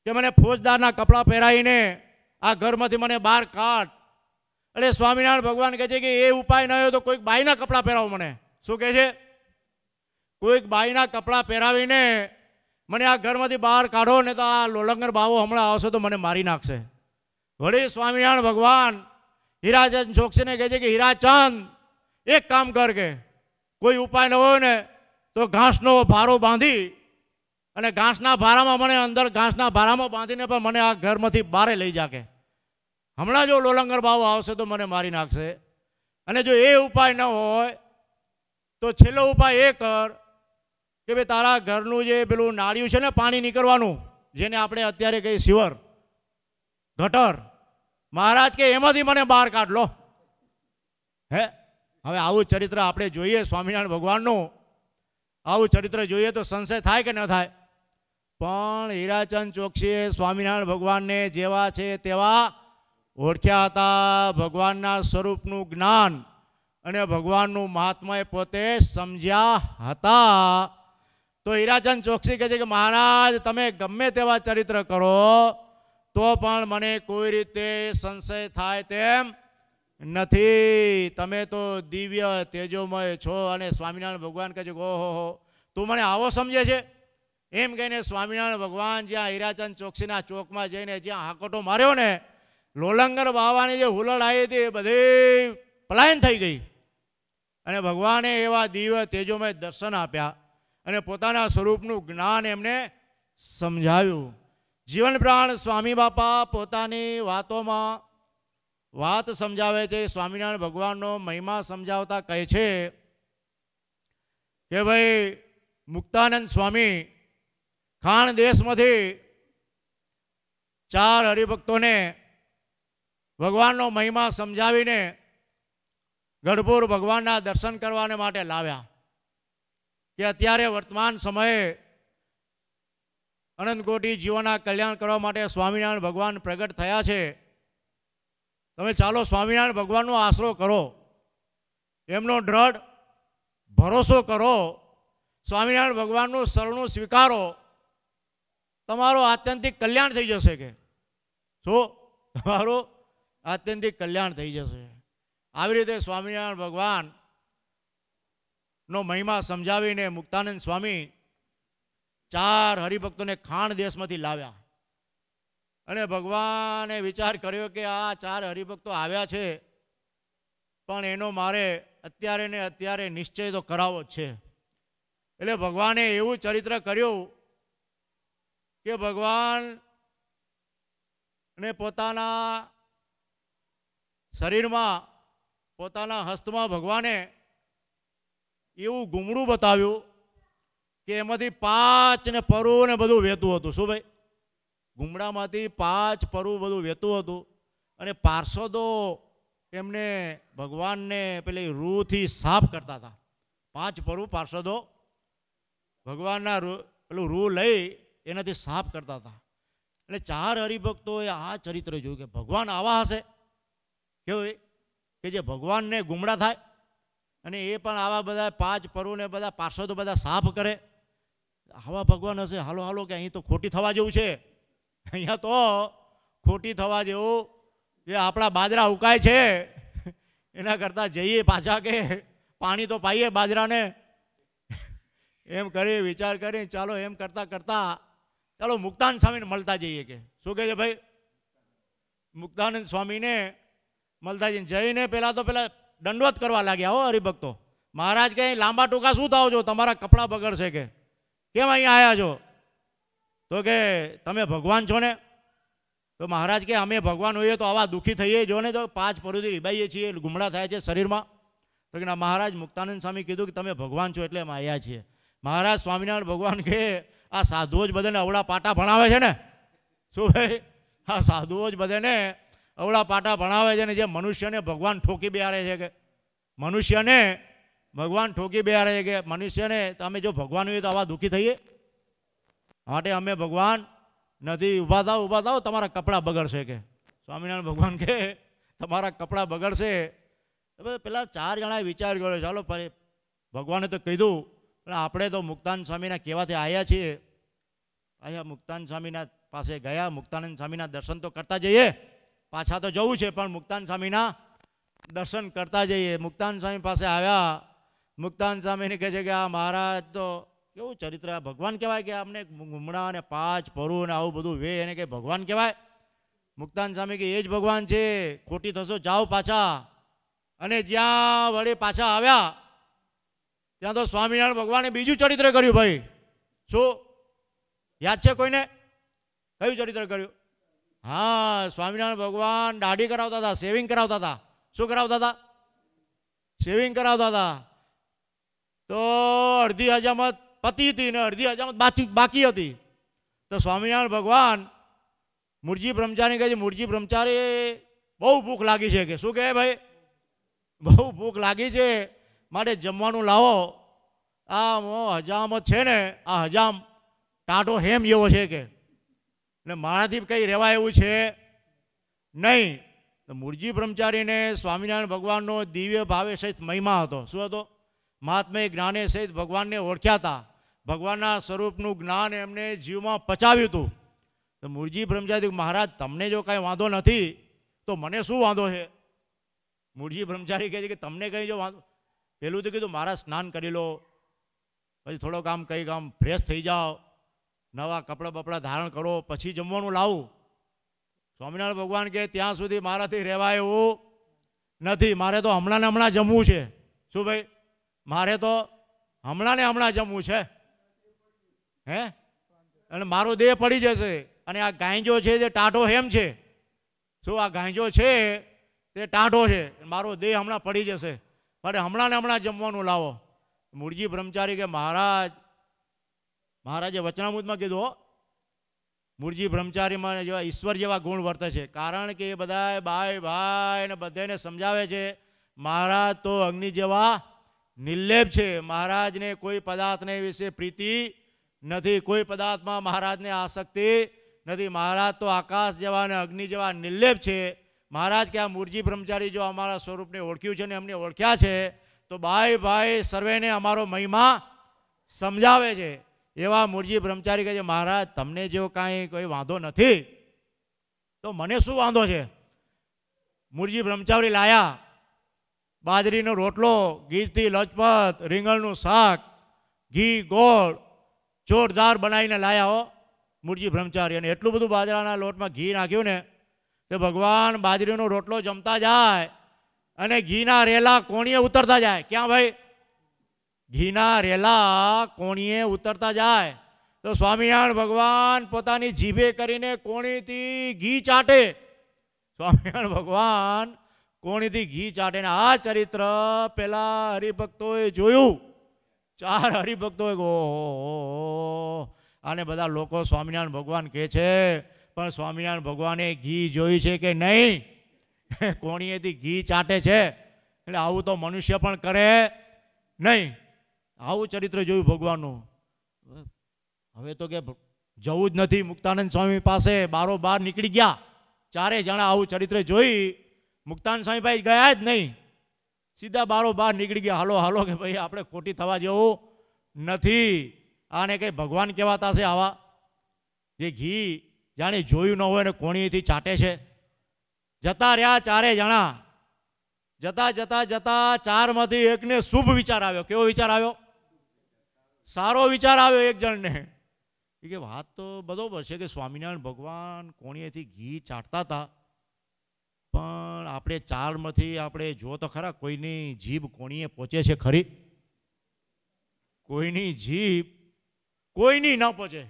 કે મને ફોજદારના કપડાં પહેરાવીને આ ઘરમાંથી મને બહાર કાઢ એટલે સ્વામિનારાયણ ભગવાન કહે છે કે એ ઉપાય ન હોય તો કોઈક બાઈના કપડાં પહેરાવો મને શું કહે છે કોઈક બાઈના કપડાં પહેરાવીને મને આ ઘરમાંથી બહાર કાઢો ને તો આ લોલંગર બાવો હમણાં આવશે તો મને મારી નાખશે વળી સ્વામિનારાયણ ભગવાન હીરાચંદ જોક્ષીને કહે છે કે હીરાચંદ એક કામ કર કે કોઈ ઉપાય ન હોય ને તો ઘાસનો ભારો બાંધી અને ઘાસના ભારામાં મને અંદર ઘાસના ભારામાં બાંધીને પણ મને આ ઘરમાંથી બારે લઈ જાકે હમણાં જો લોલંગર બાવો આવશે તો મને મારી નાખશે અને જો એ ઉપાય ન હોય તો છેલ્લો ઉપાય એ કર કે ભાઈ તારા ઘરનું જે પેલું નાળિયું છે ને પાણી નીકળવાનું જેને આપણે અત્યારે કહીએ શિવર ગટર મહારાજ કે એમાંથી મને બહાર કાઢ લો હે હવે આવું ચરિત્ર આપણે જોઈએ સ્વામિનારાયણ ભગવાનનું આવું ચરિત્ર જોઈએ તો સંશય થાય કે ન થાય પણ હીરાચંદ ચોકસીએ સ્વામિનારાયણ ભગવાનને જેવા છે તેવા ઓળખ્યા હતા ભગવાનના સ્વરૂપનું જ્ઞાન અને ભગવાનનું મહાત્મા પોતે સમજ્યા હતા તો હીરાચંદ ચોકસી કહે છે કે મહારાજ તમે ગમે તેવા ચરિત્ર કરો તો પણ મને કોઈ રીતે સંશય થાય તેમ નથી તમે તો દિવ્ય તેજોમય છો અને સ્વામિનારાયણ ભગવાન કહે છે ઓહો તું મને આવો સમજે છે એમ કહીને સ્વામિનારાયણ ભગવાન જ્યાં હીરાચંદ ચોકસીના ચોકમાં જઈને જ્યાં હાકોટો માર્યો ને લોલંગર બાવાની જે હુલડ આવી હતી એ બધી પલાયન થઈ ગઈ અને ભગવાને એવા દિવ્ય તેજોમય દર્શન આપ્યા અને પોતાના સ્વરૂપનું જ્ઞાન એમને સમજાવ્યું જીવન પ્રાણ સ્વામી બાપા પોતાની વાતોમાં વાત સમજાવે છે સ્વામિનારાયણ ભગવાનનો મહિમા સમજાવતા કહે છે કે ભાઈ મુક્તાનંદ સ્વામી ખાણ દેશમાંથી ચાર હરિભક્તોને ભગવાનનો મહિમા સમજાવીને ગઢપુર ભગવાનના દર્શન કરવાને માટે લાવ્યા કે અત્યારે વર્તમાન સમયે અનંતકોટી જીવોના કલ્યાણ કરવા માટે સ્વામિનારાયણ ભગવાન પ્રગટ થયા છે તમે ચાલો સ્વામિનારાયણ ભગવાનનો આશરો કરો એમનો દ્રઢ ભરોસો કરો સ્વામિનારાયણ ભગવાનનું શરણું સ્વીકારો તમારો આત્યંતિક કલ્યાણ થઈ જશે કે શું તમારું આત્યંતિક કલ્યાણ થઈ જશે આવી રીતે સ્વામિનારાયણ ભગવાન નો મહિમા સમજાવીને મુક્તાનંદ સ્વામી ચાર હરિભક્તોને ખાણ દેશમાંથી લાવ્યા અને ભગવાને વિચાર કર્યો કે આ ચાર હરિભક્તો આવ્યા છે પણ એનો મારે અત્યારે ને અત્યારે નિશ્ચય તો કરાવો જ છે એટલે ભગવાને એવું ચરિત્ર કર્યું કે ભગવાન ને પોતાના શરીરમાં પોતાના હસ્તમાં ભગવાને એવું ગુમડું બતાવ્યું કે એમાંથી પાંચ ને પરુ ને બધું વહેતું હતું શું ભાઈ ગુમડામાંથી પાંચ પરુ બધું વહેતું હતું અને પાર્ષદો એમને ભગવાનને પેલી રૂથી સાફ કરતા હતા પાંચ પરુ પાર્ષદો ભગવાનના રૂ પેલું રૂ લઈ એનાથી સાફ કરતા હતા એટલે ચાર હરિભક્તોએ આ ચરિત્ર જોયું કે ભગવાન આવા હશે કેવું કે જે ભગવાનને ગુમડા થાય અને એ પણ આવા બધા પાંચ પરુને બધા પાર્ષદો બધા સાફ કરે આવા ભગવાન હશે હાલો હાલો કે અહીં તો ખોટી થવા જેવું છે અહીંયા તો ખોટી થવા જેવું જે આપણા બાજરા ઉકાય છે એના કરતાં જઈએ પાછા કે પાણી તો પાઈએ બાજરાને એમ કરી વિચાર કરી ચાલો એમ કરતાં કરતાં ચાલો મુક્તાન સ્વામીને મળતા જઈએ કે શું કહે છે ભાઈ મુક્તાનંદ સ્વામીને મળતા જઈને જઈને પહેલાં તો પહેલાં દંડવત કરવા લાગ્યા હો હરિભક્તો મહારાજ કહે લાંબા ટૂંકા શું થાવ છો તમારા કપડાં બગડશે કે કેમ અહીંયા આવ્યા છો તો કે તમે ભગવાન છો ને તો મહારાજ કે અમે ભગવાન હોઈએ તો આવા દુઃખી થઈએ જો ને તો પાંચ પરોથી રીબાઈએ છીએ ગુમડા થાય છે શરીરમાં તો કે ના મહારાજ મુક્તાનંદ સ્વામી કીધું કે તમે ભગવાન છો એટલે અમે આવ્યા છીએ મહારાજ સ્વામિનારાયણ ભગવાન કે આ સાધુઓ જ બધાને અવળા પાટા ભણાવે છે ને શું ભાઈ આ સાધુઓ જ બધાને અવળા પાટા ભણાવે છે ને જે મનુષ્યને ભગવાન ઠોકી બેહારે છે કે મનુષ્યને ભગવાન ઠોકી બેહારે છે કે મનુષ્યને તમે જો ભગવાન હોય તો આવા દુઃખી થઈએ માટે અમે ભગવાન નથી ઊભા થાવ ઊભા થાવ તમારા કપડાં બગડશે કે સ્વામિનારાયણ ભગવાન કે તમારા કપડાં બગડશે પેલા ચાર જણાએ વિચાર કર્યો ચાલો ભગવાને તો કીધું પણ આપણે તો મુક્તાન સ્વામીના કહેવાથી આવ્યા છીએ અહીંયા મુક્તાન સ્વામીના પાસે ગયા મુક્તાનંદ સ્વામીના દર્શન તો કરતા જઈએ પાછા તો જવું છે પણ મુક્તાન સ્વામીના દર્શન કરતા જઈએ મુક્તાન સ્વામી પાસે આવ્યા મુક્તાન સ્વામીને કહે છે કે આ મહારાજ તો કેવું ચરિત્ર ભગવાન કહેવાય કે આપણે ગુમડા અને પાંચ ભરું અને આવું બધું વે એને કે ભગવાન કહેવાય મુક્તાન સ્વામી કે એ જ ભગવાન છે ખોટી થશો જાઓ પાછા અને જ્યાં વળી પાછા આવ્યા ત્યાં તો સ્વામિનારાયણ ભગવાને બીજું ચરિત્ર કર્યું ભાઈ શું યાદ છે કોઈને કયું ચરિત્ર કર્યું હા સ્વામિનારાયણ ભગવાન દાઢી કરાવતા હતા સેવિંગ કરાવતા હતા શું કરાવતા હતા સેવિંગ કરાવતા હતા તો અડધી હજામત પતિ હતી ને અડધી હજામત બાકી બાકી હતી તો સ્વામિનારાયણ ભગવાન મુરજી બ્રહ્મચારી કહે છે મુરજી બ્રહ્મચારી બહુ ભૂખ લાગી છે કે શું કહે ભાઈ બહુ ભૂખ લાગી છે માટે જમવાનું લાવો આ હજામ છે ને આ હજામ ટાઢો હેમ જેવો છે કે ને મારાથી કંઈ રહેવા એવું છે નહીં મૂળજી બ્રહ્મચારીને સ્વામિનારાયણ ભગવાનનો દિવ્ય ભાવે સહિત મહિમા હતો શું હતો મહાત્મય જ્ઞાને સહિત ભગવાનને ઓળખ્યા હતા ભગવાનના સ્વરૂપનું જ્ઞાન એમને જીવમાં પચાવ્યું હતું તો મૂળજી બ્રહ્મચારી મહારાજ તમને જો કાંઈ વાંધો નથી તો મને શું વાંધો છે મૂળજી બ્રહ્મચારી કહે છે કે તમને કંઈ જો વાંધો પહેલું તો કીધું મારા સ્નાન કરી લો પછી થોડોક આમ કંઈક આમ ફ્રેશ થઈ જાઓ નવા કપડાં બપડા ધારણ કરો પછી જમવાનું લાવું સ્વામિનારાયણ ભગવાન કે ત્યાં સુધી મારાથી રહેવા એવું નથી મારે તો હમણાં ને હમણાં જમવું છે શું ભાઈ મારે તો હમણાં ને હમણાં જમવું છે હે અને મારો દેહ પડી જશે અને આ ગાંજો છે જે ટાઢો હેમ છે શું આ ગાંજો છે તે ટાઢો છે મારો દેહ હમણાં પડી જશે મારે હમણાં ને હમણાં જમવાનું લાવો મૂળજી બ્રહ્મચારી કે મહારાજ મહારાજે વચનામૃતમાં કીધું મૂળજી બ્રહ્મચારીમાં જેવા ઈશ્વર જેવા ગુણ વર્તે છે કારણ કે એ બધા બાય ભાઈ ને બધાને સમજાવે છે મહારાજ તો અગ્નિ જેવા નિર્લેપ છે મહારાજને કોઈ પદાર્થને વિશે પ્રીતિ નથી કોઈ પદાર્થમાં મહારાજને આસક્તિ નથી મહારાજ તો આકાશ જેવા અને અગ્નિ જેવા નિર્લેપ છે મહારાજ કે આ મૂર્જી બ્રહ્મચારી જો અમારા સ્વરૂપને ઓળખ્યું છે ને અમને ઓળખ્યા છે તો ભાઈ ભાઈ સર્વેને અમારો મહિમા સમજાવે છે એવા મૂર્જી બ્રહ્મચારી કહે છે મહારાજ તમને જો કાંઈ કોઈ વાંધો નથી તો મને શું વાંધો છે મૂર્જી બ્રહ્મચારી લાયા બાજરીનો રોટલો ગીરથી લજપત રીંગણનું શાક ઘી ગોળ જોરદાર બનાવીને લાયા હો મુરજી બ્રહ્મચારી અને એટલું બધું બાજરાના લોટમાં ઘી નાખ્યું ને કે ભગવાન બાજરીનો રોટલો જમતા જાય અને ઘીના રેલા કોણીએ ઉતરતા જાય ક્યાં ભાઈ ઘીના રેલા કોણીએ ઉતરતા જાય તો સ્વામિનારાયણ ભગવાન પોતાની જીભે કરીને કોણીથી ઘી ચાટે સ્વામિનારાયણ ભગવાન કોણીથી ઘી ચાટે ને આ ચરિત્ર પેલા હરિભક્તોએ જોયું ચાર હરિભક્તોએ ગો આને બધા લોકો સ્વામિનારાયણ ભગવાન કહે છે પણ સ્વામિનારાયણ ભગવાને ઘી જોયું છે કે નહીં કોણીએથી ઘી ચાટે છે એટલે આવું તો મનુષ્ય પણ કરે નહીં આવું ચરિત્ર જોયું ભગવાનનું હવે તો કે જવું જ નથી મુક્તાનંદ સ્વામી પાસે બારો બાર નીકળી ગયા ચારે જણા આવું ચરિત્ર જોઈ મુક્તાનંદ સ્વામી ભાઈ ગયા જ નહીં સીધા બારો બાર નીકળી ગયા હાલો હાલો કે ભાઈ આપણે ખોટી થવા જેવું નથી આને કંઈ ભગવાન કહેવાતા છે આવા જે ઘી જાણે જોયું ન હોય ને કોણીથી ચાટે છે જતા રહ્યા ચારે જણા જતા જતા જતા ચારમાંથી એકને શુભ વિચાર આવ્યો કેવો વિચાર આવ્યો સારો વિચાર આવ્યો એક જણને કે વાત તો બરોબર છે કે સ્વામિનારાયણ ભગવાન કોણીએથી ઘી ચાટતા હતા પણ આપણે ચારમાંથી આપણે જો તો ખરા કોઈની જીભ કોણીએ પહોંચે છે ખરી કોઈની જીભ કોઈની ન પહોંચે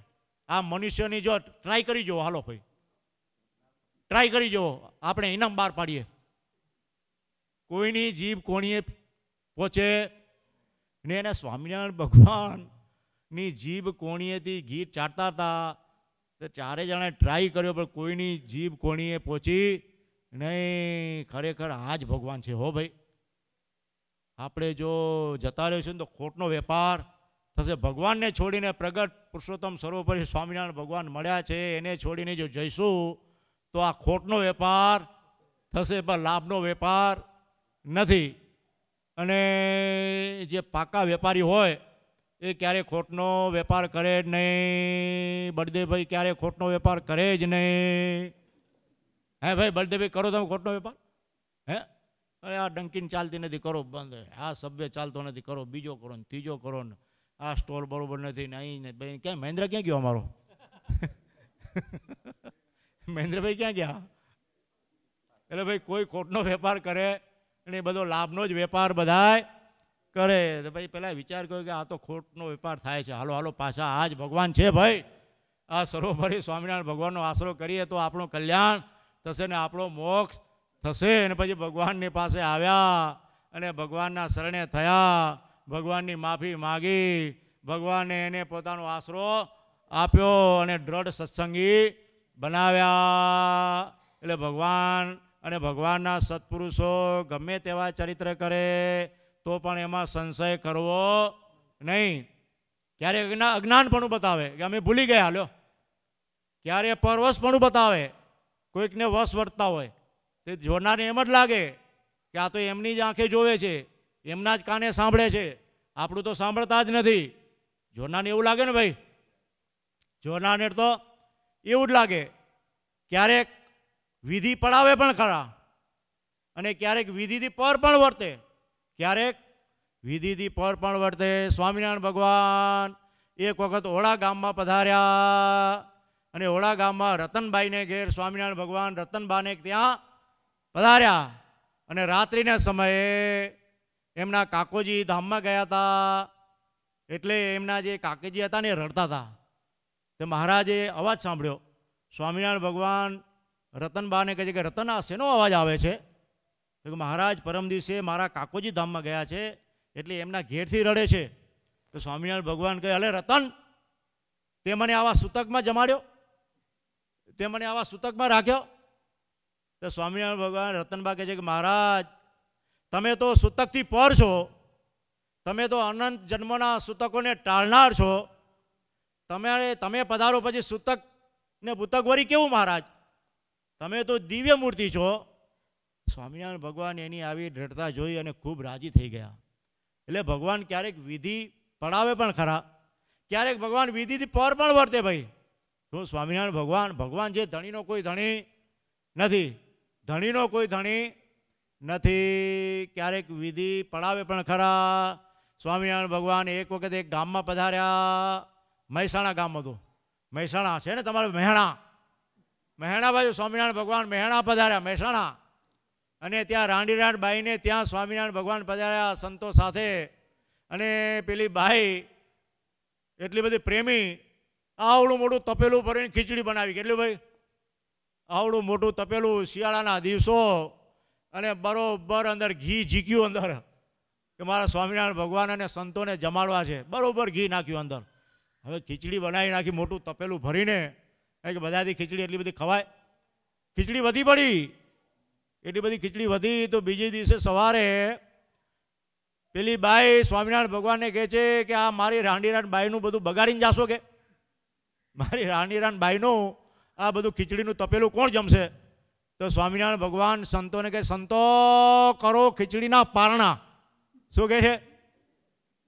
આ મનુષ્યની જો ટ્રાય કરી જુઓ હાલો ભાઈ ટ્રાય કરી જુઓ આપણે ઇનામ બહાર પાડીએ કોઈની જીભ કોણીએ પહોંચે ને એના સ્વામિનારાયણ ભગવાનની જીભ કોણીએથી ગીત ચાટતા હતા તો ચારે જણાએ ટ્રાય કર્યો પણ કોઈની જીભ કોણીએ પહોંચી નહીં ખરેખર આ જ ભગવાન છે હો ભાઈ આપણે જો જતા રહ્યો રહીશું ને તો ખોટનો વેપાર થશે ભગવાનને છોડીને પ્રગટ પુરુષોત્તમ સર્વોપરી સ્વામિનારાયણ ભગવાન મળ્યા છે એને છોડીને જો જઈશું તો આ ખોટનો વેપાર થશે પણ લાભનો વેપાર નથી અને જે પાકા વેપારી હોય એ ક્યારે ખોટનો વેપાર કરે જ નહીં બળદેવભાઈ ક્યારે ખોટનો વેપાર કરે જ નહીં હે ભાઈ બળદેવભાઈ કરો તમે ખોટનો વેપાર હે અરે આ ડંકીન ચાલતી નથી કરો બંધ આ સભ્ય ચાલતો નથી કરો બીજો કરો ને ત્રીજો કરો ને આ સ્ટોલ બરોબર નથી ને ભાઈ ક્યાં મહેન્દ્ર ક્યાં ગયો અમારો મહેન્દ્રભાઈ ક્યાં ગયા એટલે ભાઈ કોઈ ખોટનો વેપાર કરે અને બધો લાભનો જ વેપાર બધાય કરે તો ભાઈ પહેલાં વિચાર કર્યો કે આ તો ખોટનો વેપાર થાય છે હાલો હાલો પાછા આ જ ભગવાન છે ભાઈ આ સરોવરી સ્વામિનારાયણ ભગવાનનો આશરો કરીએ તો આપણું કલ્યાણ થશે ને આપણો મોક્ષ થશે અને પછી ભગવાનની પાસે આવ્યા અને ભગવાનના શરણે થયા ભગવાનની માફી માગી ભગવાને એને પોતાનો આશરો આપ્યો અને દ્રઢ સત્સંગી બનાવ્યા એટલે ભગવાન અને ભગવાનના સત્પુરુષો ગમે તેવા ચરિત્ર કરે તો પણ એમાં સંશય કરવો નહીં ક્યારે અજ્ઞાનપણું બતાવે કે અમે ભૂલી ગયા લ્યો ક્યારે પરવશપણું બતાવે કોઈકને વશ વર્તતા હોય તે જોનારને એમ જ લાગે કે આ તો એમની જ આંખે જોવે છે એમના જ કાને સાંભળે છે આપણું તો સાંભળતા જ નથી જોનાને એવું લાગે ને ભાઈ જોનાને તો એવું જ લાગે ક્યારેક વિધિ પડાવે પણ ખરા અને ક્યારેક વિધિથી પર પણ વર્તે ક્યારેક વિધિથી પર પણ વર્તે સ્વામિનારાયણ ભગવાન એક વખત ઓળા ગામમાં પધાર્યા અને ઓળા ગામમાં રતનભાઈને ઘેર સ્વામિનારાયણ ભગવાન રતનબાને ત્યાં પધાર્યા અને રાત્રિના સમયે એમના કાકોજી ધામમાં ગયા હતા એટલે એમના જે કાકીજી હતા ને રડતા હતા તે મહારાજે અવાજ સાંભળ્યો સ્વામિનારાયણ ભગવાન રતનબાને કહે છે કે રતન આ શેનો અવાજ આવે છે તો કે મહારાજ પરમ દિવસે મારા કાકોજી ધામમાં ગયા છે એટલે એમના ઘેરથી રડે છે તો સ્વામિનારાયણ ભગવાન કહે અલે રતન તે મને આવા સૂતકમાં જમાડ્યો તે મને આવા સૂતકમાં રાખ્યો તો સ્વામિનારાયણ ભગવાન રતનબા કહે છે કે મહારાજ તમે તો સૂતકથી પર છો તમે તો અનંત જન્મના સૂતકોને ટાળનાર છો તમારે તમે પધારો પછી સૂતક ને ભૂતક વરી કેવું મહારાજ તમે તો દિવ્ય મૂર્તિ છો સ્વામિનારાયણ ભગવાન એની આવી દ્રઢતા જોઈ અને ખૂબ રાજી થઈ ગયા એટલે ભગવાન ક્યારેક વિધિ પડાવે પણ ખરા ક્યારેક ભગવાન વિધિથી પર પણ વર્તે ભાઈ તો સ્વામિનારાયણ ભગવાન ભગવાન જે ધણીનો કોઈ ધણી નથી ધણીનો કોઈ ધણી નથી ક્યારેક વિધિ પડાવે પણ ખરા સ્વામિનારાયણ ભગવાન એક વખત એક ગામમાં પધાર્યા મહેસાણા ગામ હતું મહેસાણા છે ને તમારે મહેણા મહેણા બાજુ સ્વામિનારાયણ ભગવાન મહેણા પધાર્યા મહેસાણા અને ત્યાં રાંડીરાણ બાઈને ત્યાં સ્વામિનારાયણ ભગવાન પધાર્યા સંતો સાથે અને પેલી બાઈ એટલી બધી પ્રેમી આવડું મોટું તપેલું ભરીને ખીચડી બનાવી કેટલી ભાઈ આવડું મોટું તપેલું શિયાળાના દિવસો અને બરોબર અંદર ઘી ઝીક્યું અંદર કે મારા સ્વામિનારાયણ ભગવાન અને સંતોને જમાડવા છે બરોબર ઘી નાખ્યું અંદર હવે ખીચડી બનાવી નાખી મોટું તપેલું ભરીને કે બધાથી ખીચડી એટલી બધી ખવાય ખીચડી વધી પડી એટલી બધી ખીચડી વધી તો બીજે દિવસે સવારે પેલી બાઈ સ્વામિનારાયણ ભગવાનને કહે છે કે આ મારી રાંડીરાન બાઈનું બધું બગાડીને જાશો કે મારી રાંડીરાન બાઈનું આ બધું ખીચડીનું તપેલું કોણ જમશે તો સ્વામિનારાયણ ભગવાન સંતોને કહે સંતો કરો ખીચડીના પારણા શું કહે છે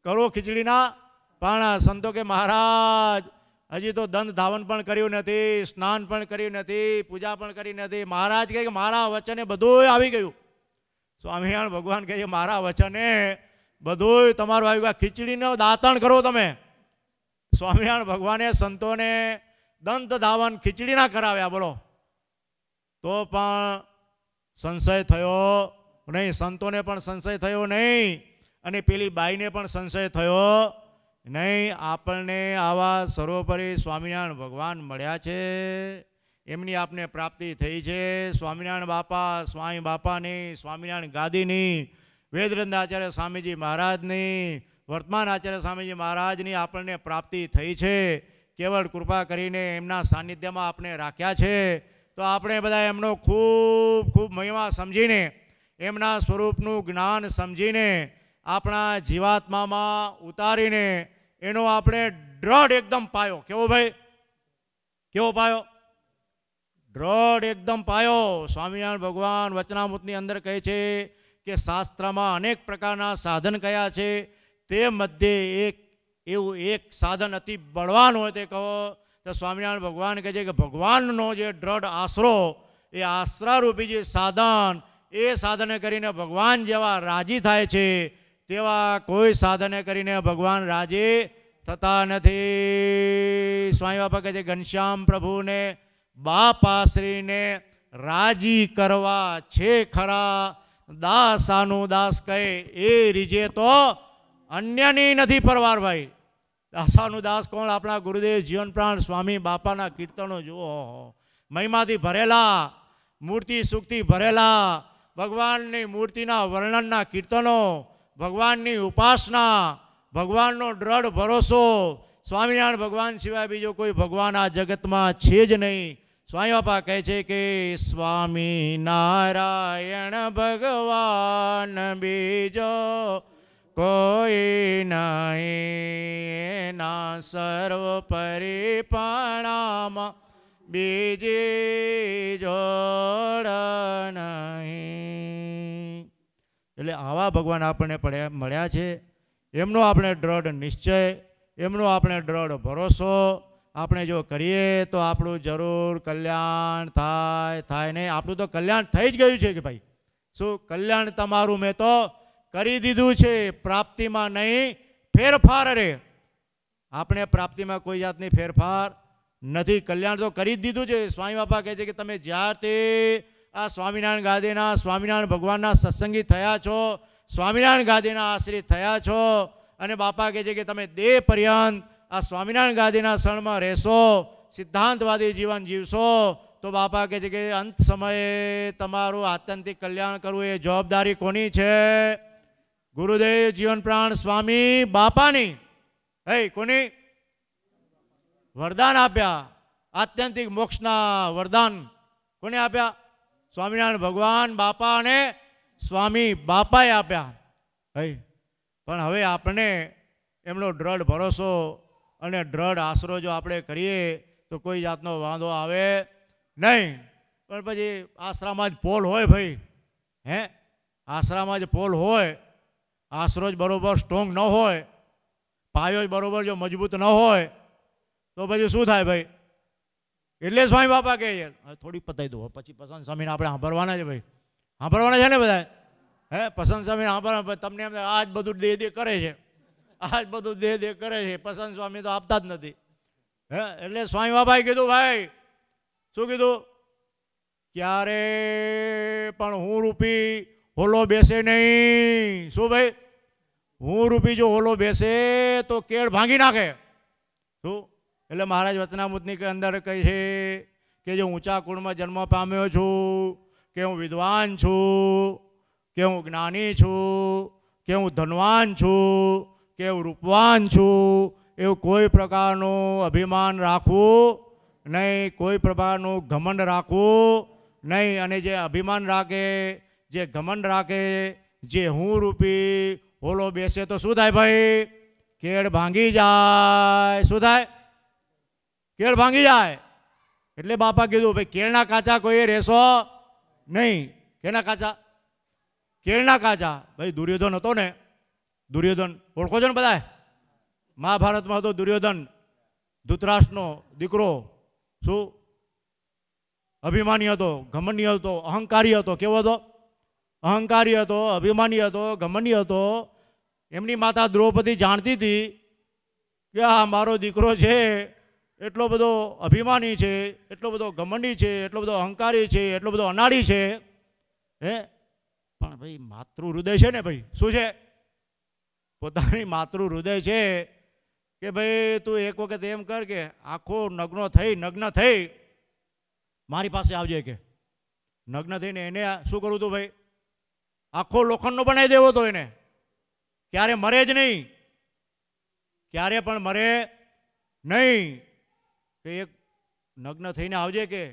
કરો ખીચડીના પારણા સંતો કે મહારાજ હજી તો દંત ધાવન પણ કર્યું નથી સ્નાન પણ કર્યું નથી પૂજા પણ કરી નથી મહારાજ કહે કે મારા વચને બધું આવી ગયું સ્વામિનારાયણ ભગવાન કહે છે મારા વચને બધું તમારું આવી ગયું ખીચડીનું દાતણ કરો તમે સ્વામિનારાયણ ભગવાને સંતોને દંત ધાવન ખીચડીના કરાવ્યા બોલો તો પણ સંશય થયો નહીં સંતોને પણ સંશય થયો નહીં અને પેલી બાઈને પણ સંશય થયો નહીં આપણને આવા સર્વોપરી સ્વામિનારાયણ ભગવાન મળ્યા છે એમની આપને પ્રાપ્તિ થઈ છે સ્વામિનારાયણ બાપા સ્વામી બાપાની સ્વામિનારાયણ ગાદીની વેદરંદ આચાર્ય સ્વામીજી મહારાજની વર્તમાન આચાર્ય સ્વામીજી મહારાજની આપણને પ્રાપ્તિ થઈ છે કેવળ કૃપા કરીને એમના સાનિધ્યમાં આપણે રાખ્યા છે તો આપણે બધા એમનો ખૂબ ખૂબ મહિમા સમજીને એમના સ્વરૂપનું જ્ઞાન સમજીને આપણા જીવાત્મામાં ઉતારીને એનો આપણે દ્રઢ એકદમ પાયો કેવો ભાઈ કેવો પાયો દ્રઢ એકદમ પાયો સ્વામિનારાયણ ભગવાન વચનામૂતની અંદર કહે છે કે શાસ્ત્રમાં અનેક પ્રકારના સાધન કયા છે તે મધ્યે એક એવું એક સાધન અતિ બળવાન હોય તે કહો તો સ્વામિનારાયણ ભગવાન કહે છે કે ભગવાનનો જે દ્રઢ આશરો એ આશરારૂપી જે સાધન એ સાધને કરીને ભગવાન જેવા રાજી થાય છે તેવા કોઈ સાધને કરીને ભગવાન રાજી થતા નથી સ્વામી બાપા કહે છે ઘનશ્યામ પ્રભુને બાપાશ્રીને રાજી કરવા છે ખરા દાસાનું દાસ કહે એ રીજે તો અન્યની નથી પરવાર ભાઈ દાસાનું દાસ કોણ આપણા ગુરુદેવ જીવનપ્રાણ સ્વામી બાપાના કીર્તનો જુઓ મહિમાથી ભરેલા મૂર્તિ સુખથી ભરેલા ભગવાનની મૂર્તિના વર્ણનના કીર્તનો ભગવાનની ઉપાસના ભગવાનનો દ્રઢ ભરોસો સ્વામિનારાયણ ભગવાન સિવાય બીજો કોઈ ભગવાન આ જગતમાં છે જ નહીં સ્વામી બાપા કહે છે કે સ્વામી નારાયણ ભગવાન બીજો કોઈ નહીં એના સર્વ પરિપાણામાં બીજી જોડ નહીં એટલે આવા ભગવાન આપણને પડ્યા મળ્યા છે એમનો આપણે દ્રઢ નિશ્ચય એમનો આપણે દ્રઢ ભરોસો આપણે જો કરીએ તો આપણું જરૂર કલ્યાણ થાય થાય નહીં આપણું તો કલ્યાણ થઈ જ ગયું છે કે ભાઈ શું કલ્યાણ તમારું મેં તો કરી દીધું છે પ્રાપ્તિમાં નહીં ફેરફાર રે આપણે પ્રાપ્તિમાં કોઈ જાતની ફેરફાર નથી કલ્યાણ તો કરી જ દીધું છે સ્વામી બાપા કહે છે કે તમે જ્યારે આ સ્વામિનારાયણ ગાદીના સ્વામિનારાયણ ભગવાનના સત્સંગી થયા છો સ્વામિનારાયણ ગાદીના આશ્રિત થયા છો અને બાપા કહે છે કે તમે દેહ પર્યંત આ સ્વામિનારાયણ ગાદીના શરણમાં રહેશો સિદ્ધાંતવાદી જીવન જીવશો તો બાપા કહે છે કે અંત સમયે તમારું આત્યંતિક કલ્યાણ કરવું એ જવાબદારી કોની છે ગુરુદેવ જીવન પ્રાણ સ્વામી બાપાની હે કોની વરદાન આપ્યા આત્યંતિક મોક્ષના વરદાન કોને આપ્યા સ્વામિનારાયણ ભગવાન બાપા અને સ્વામી બાપાએ આપ્યા હે પણ હવે આપણે એમનો દ્રઢ ભરોસો અને દ્રઢ આશરો જો આપણે કરીએ તો કોઈ જાતનો વાંધો આવે નહીં પણ પછી આશરામાં જ પોલ હોય ભાઈ હે આશરામાં જ પોલ હોય આશરો જ બરાબર સ્ટ્રોંગ ન હોય પાયો જ બરાબર જો મજબૂત ન હોય તો પછી શું થાય ભાઈ એટલે સ્વામી બાપા કહે છે થોડી પતાવી દો પછી પસંદ સ્વામીને આપણે સાંભળવાના છે ભાઈ સાંભળવાના છે ને બધા હે પસંદ સ્વામીને સાંભળવા તમને એમ આ જ બધું દેહ દેહ કરે છે આ જ બધું દેહ દેહ કરે છે પસંદ સ્વામી તો આપતા જ નથી હે એટલે સ્વામી બાબાએ કીધું ભાઈ શું કીધું ક્યારે પણ હું રૂપી હોલો બેસે નહીં શું ભાઈ હું રૂપી જો હોલો બેસે તો કેળ ભાંગી નાખે શું એટલે મહારાજ વચનામૃતની અંદર કહે છે કે જે ઊંચા કુળમાં જન્મ પામ્યો છું કે હું વિદ્વાન છું કે હું જ્ઞાની છું કે હું ધનવાન છું કે હું રૂપવાન છું એવું કોઈ પ્રકારનું અભિમાન રાખવું નહીં કોઈ પ્રકારનું ઘમંડ રાખવું નહીં અને જે અભિમાન રાખે જે ઘમંડ રાખે જે હું રૂપી ઓલો બેસે તો શું થાય ભાઈ કેળ ભાંગી જાય શું થાય કેળ ભાંગી જાય એટલે બાપા કીધું ભાઈ કેળના કાચા કોઈ રહેશો નહીં કેના કાચા કેળના કાચા ભાઈ દુર્યોધન હતો ને દુર્યોધન ઓળખો છો ને બધા મહાભારતમાં હતો દુર્યોધન ધૂતરાષ્ટ્રનો દીકરો શું અભિમાની હતો ઘમંડી હતો અહંકારી હતો કેવો હતો અહંકારી હતો અભિમાની હતો ગમની હતો એમની માતા દ્રૌપદી જાણતી હતી કે આ મારો દીકરો છે એટલો બધો અભિમાની છે એટલો બધો ગમંડી છે એટલો બધો અહંકારી છે એટલો બધો અનાળી છે હે પણ ભાઈ માતૃ હૃદય છે ને ભાઈ શું છે પોતાની માતૃ હૃદય છે કે ભાઈ તું એક વખત એમ કર કે આખો નગ્નો થઈ નગ્ન થઈ મારી પાસે આવજે કે નગ્ન થઈને એને શું કરું તું ભાઈ આખો લોખંડનો બનાવી દેવો તો એને ક્યારે મરે જ નહીં ક્યારે પણ મરે નહીં કે એક નગ્ન થઈને આવજે કે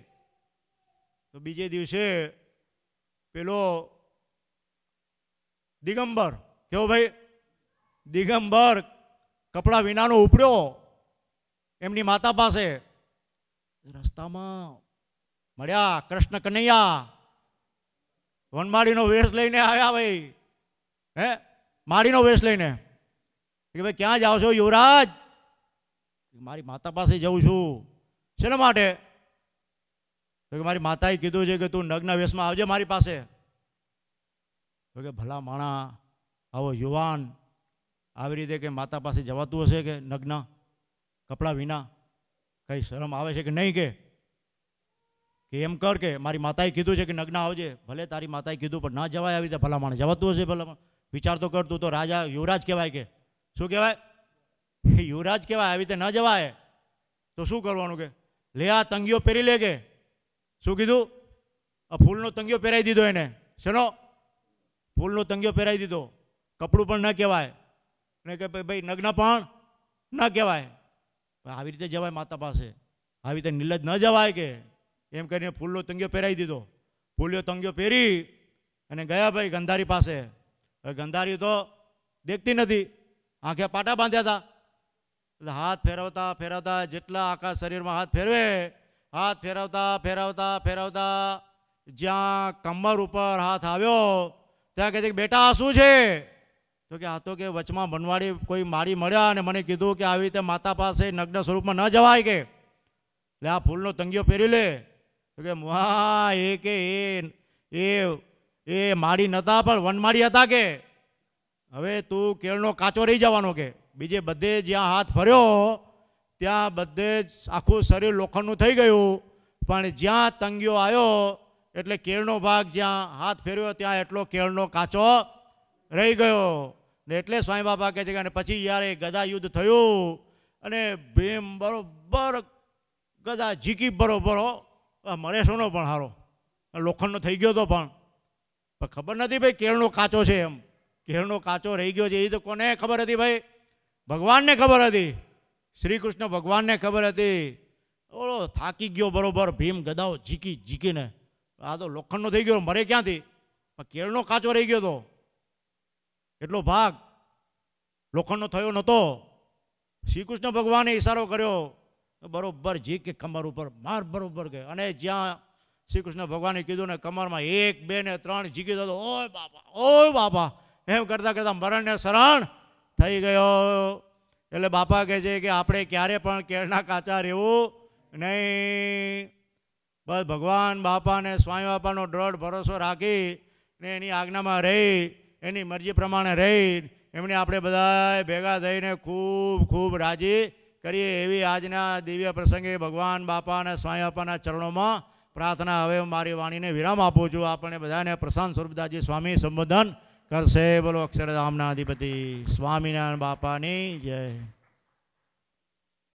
તો બીજે દિવસે પેલો દિગંબર કેવો ભાઈ દિગંબર કપડાં વિનાનો ઉપડ્યો એમની માતા પાસે રસ્તામાં મળ્યા કૃષ્ણ કનૈયા વનમાળીનો વેશ લઈને આવ્યા ભાઈ હે માળીનો વેશ લઈને કે ભાઈ ક્યાં જાઓ છો યુવરાજ મારી માતા પાસે જઉં છું શેના માટે તો કે મારી માતાએ કીધું છે કે તું નગ્ન વેશમાં આવજે મારી પાસે તો કે ભલા માણા આવો યુવાન આવી રીતે કે માતા પાસે જવાતું હશે કે નગ્ન કપડાં વિના કંઈ શરમ આવે છે કે નહીં કે કે એમ કર કે મારી માતાએ કીધું છે કે નગ્ન આવજે ભલે તારી માતાએ કીધું પણ ના જવાય આવી રીતે માણે જવાતું હશે ભલામણ વિચાર તો કરતું તો રાજા યુવરાજ કહેવાય કે શું કહેવાય યુવરાજ કહેવાય આવી રીતે ન જવાય તો શું કરવાનું કે લે આ તંગીઓ પહેરી લે કે શું કીધું આ ફૂલનો તંગીઓ પહેરાવી દીધો એને શેનો ફૂલનો તંગીઓ પહેરાવી દીધો કપડું પણ ન કહેવાય અને કે ભાઈ નગ્ન પણ ન કહેવાય આવી રીતે જવાય માતા પાસે આવી રીતે નિલજ ન જવાય કે એમ કરીને ફૂલનો તંગ્યો પહેરાવી દીધો ફૂલ્યો તંગ્યો પહેરી અને ગયા ભાઈ ગંધારી પાસે ગંધારી તો દેખતી નથી આંખે પાટા બાંધ્યા હતા એટલે હાથ ફેરવતા ફેરવતા જેટલા આખા શરીરમાં હાથ ફેરવે હાથ ફેરવતા ફેરવતા ફેરવતા જ્યાં કમર ઉપર હાથ આવ્યો ત્યાં કહે છે કે બેટા આ શું છે તો કે આ તો કે વચમાં બનવાડી કોઈ મારી મળ્યા અને મને કીધું કે આવી રીતે માતા પાસે નગ્ન સ્વરૂપમાં ન જવાય કે એટલે આ ફૂલનો તંગીઓ પહેરી લે તો કે વાહ એ કે એ એ માડી નહોતા પણ વનમાડી હતા કે હવે તું કેળનો કાચો રહી જવાનો કે બીજે બધે જ્યાં હાથ ફર્યો ત્યાં બધે જ આખું શરીર લોખંડનું થઈ ગયું પણ જ્યાં તંગીઓ આવ્યો એટલે કેળનો ભાગ જ્યાં હાથ ફેર્યો ત્યાં એટલો કેળનો કાચો રહી ગયો ને એટલે સ્વામી બાબા કહે છે કે અને પછી એ ગદા યુદ્ધ થયું અને ભીમ બરોબર ગદા ઝીકી બરોબર મળે શોનો પણ સારો લોખંડનો થઈ ગયો તો પણ પણ ખબર નથી ભાઈ કેળનો કાચો છે એમ કેળનો કાચો રહી ગયો છે એ તો કોને ખબર હતી ભાઈ ભગવાનને ખબર હતી શ્રી કૃષ્ણ ભગવાનને ખબર હતી ઓળો થાકી ગયો બરોબર ભીમ ગદાઓ ઝીકી ઝીકીને આ તો લોખંડનો થઈ ગયો મરે ક્યાંથી પણ કેળનો કાચો રહી ગયો હતો એટલો ભાગ લોખંડનો થયો નહોતો શ્રી કૃષ્ણ ભગવાને ઈશારો કર્યો તો બરોબર જી કે કમર ઉપર માર બરોબર ગયો અને જ્યાં શ્રી કૃષ્ણ ભગવાને કીધું ને કમરમાં એક બે ને ત્રણ જીગી તો ઓય બાપા ઓય બાપા એમ કરતાં કરતાં મરણને શરણ થઈ ગયો એટલે બાપા કહે છે કે આપણે ક્યારે પણ કેળના કાચા રહેવું નહીં બસ ભગવાન બાપાને સ્વામી બાપાનો દ્રઢ ભરોસો રાખી ને એની આજ્ઞામાં રહી એની મરજી પ્રમાણે રહી એમને આપણે બધા ભેગા થઈને ખૂબ ખૂબ રાજી કરીએ એવી આજના દિવ્ય પ્રસંગે ભગવાન બાપા અને સ્વામી બાપાના ચરણોમાં પ્રાર્થના હવે મારી વાણીને વિરામ આપું છું આપણે બધાને પ્રશાંત સ્વરૂપદાસજી સ્વામી સંબોધન કરશે બોલો અક્ષરધામના અધિપતિ સ્વામિનારાયણ બાપાની જય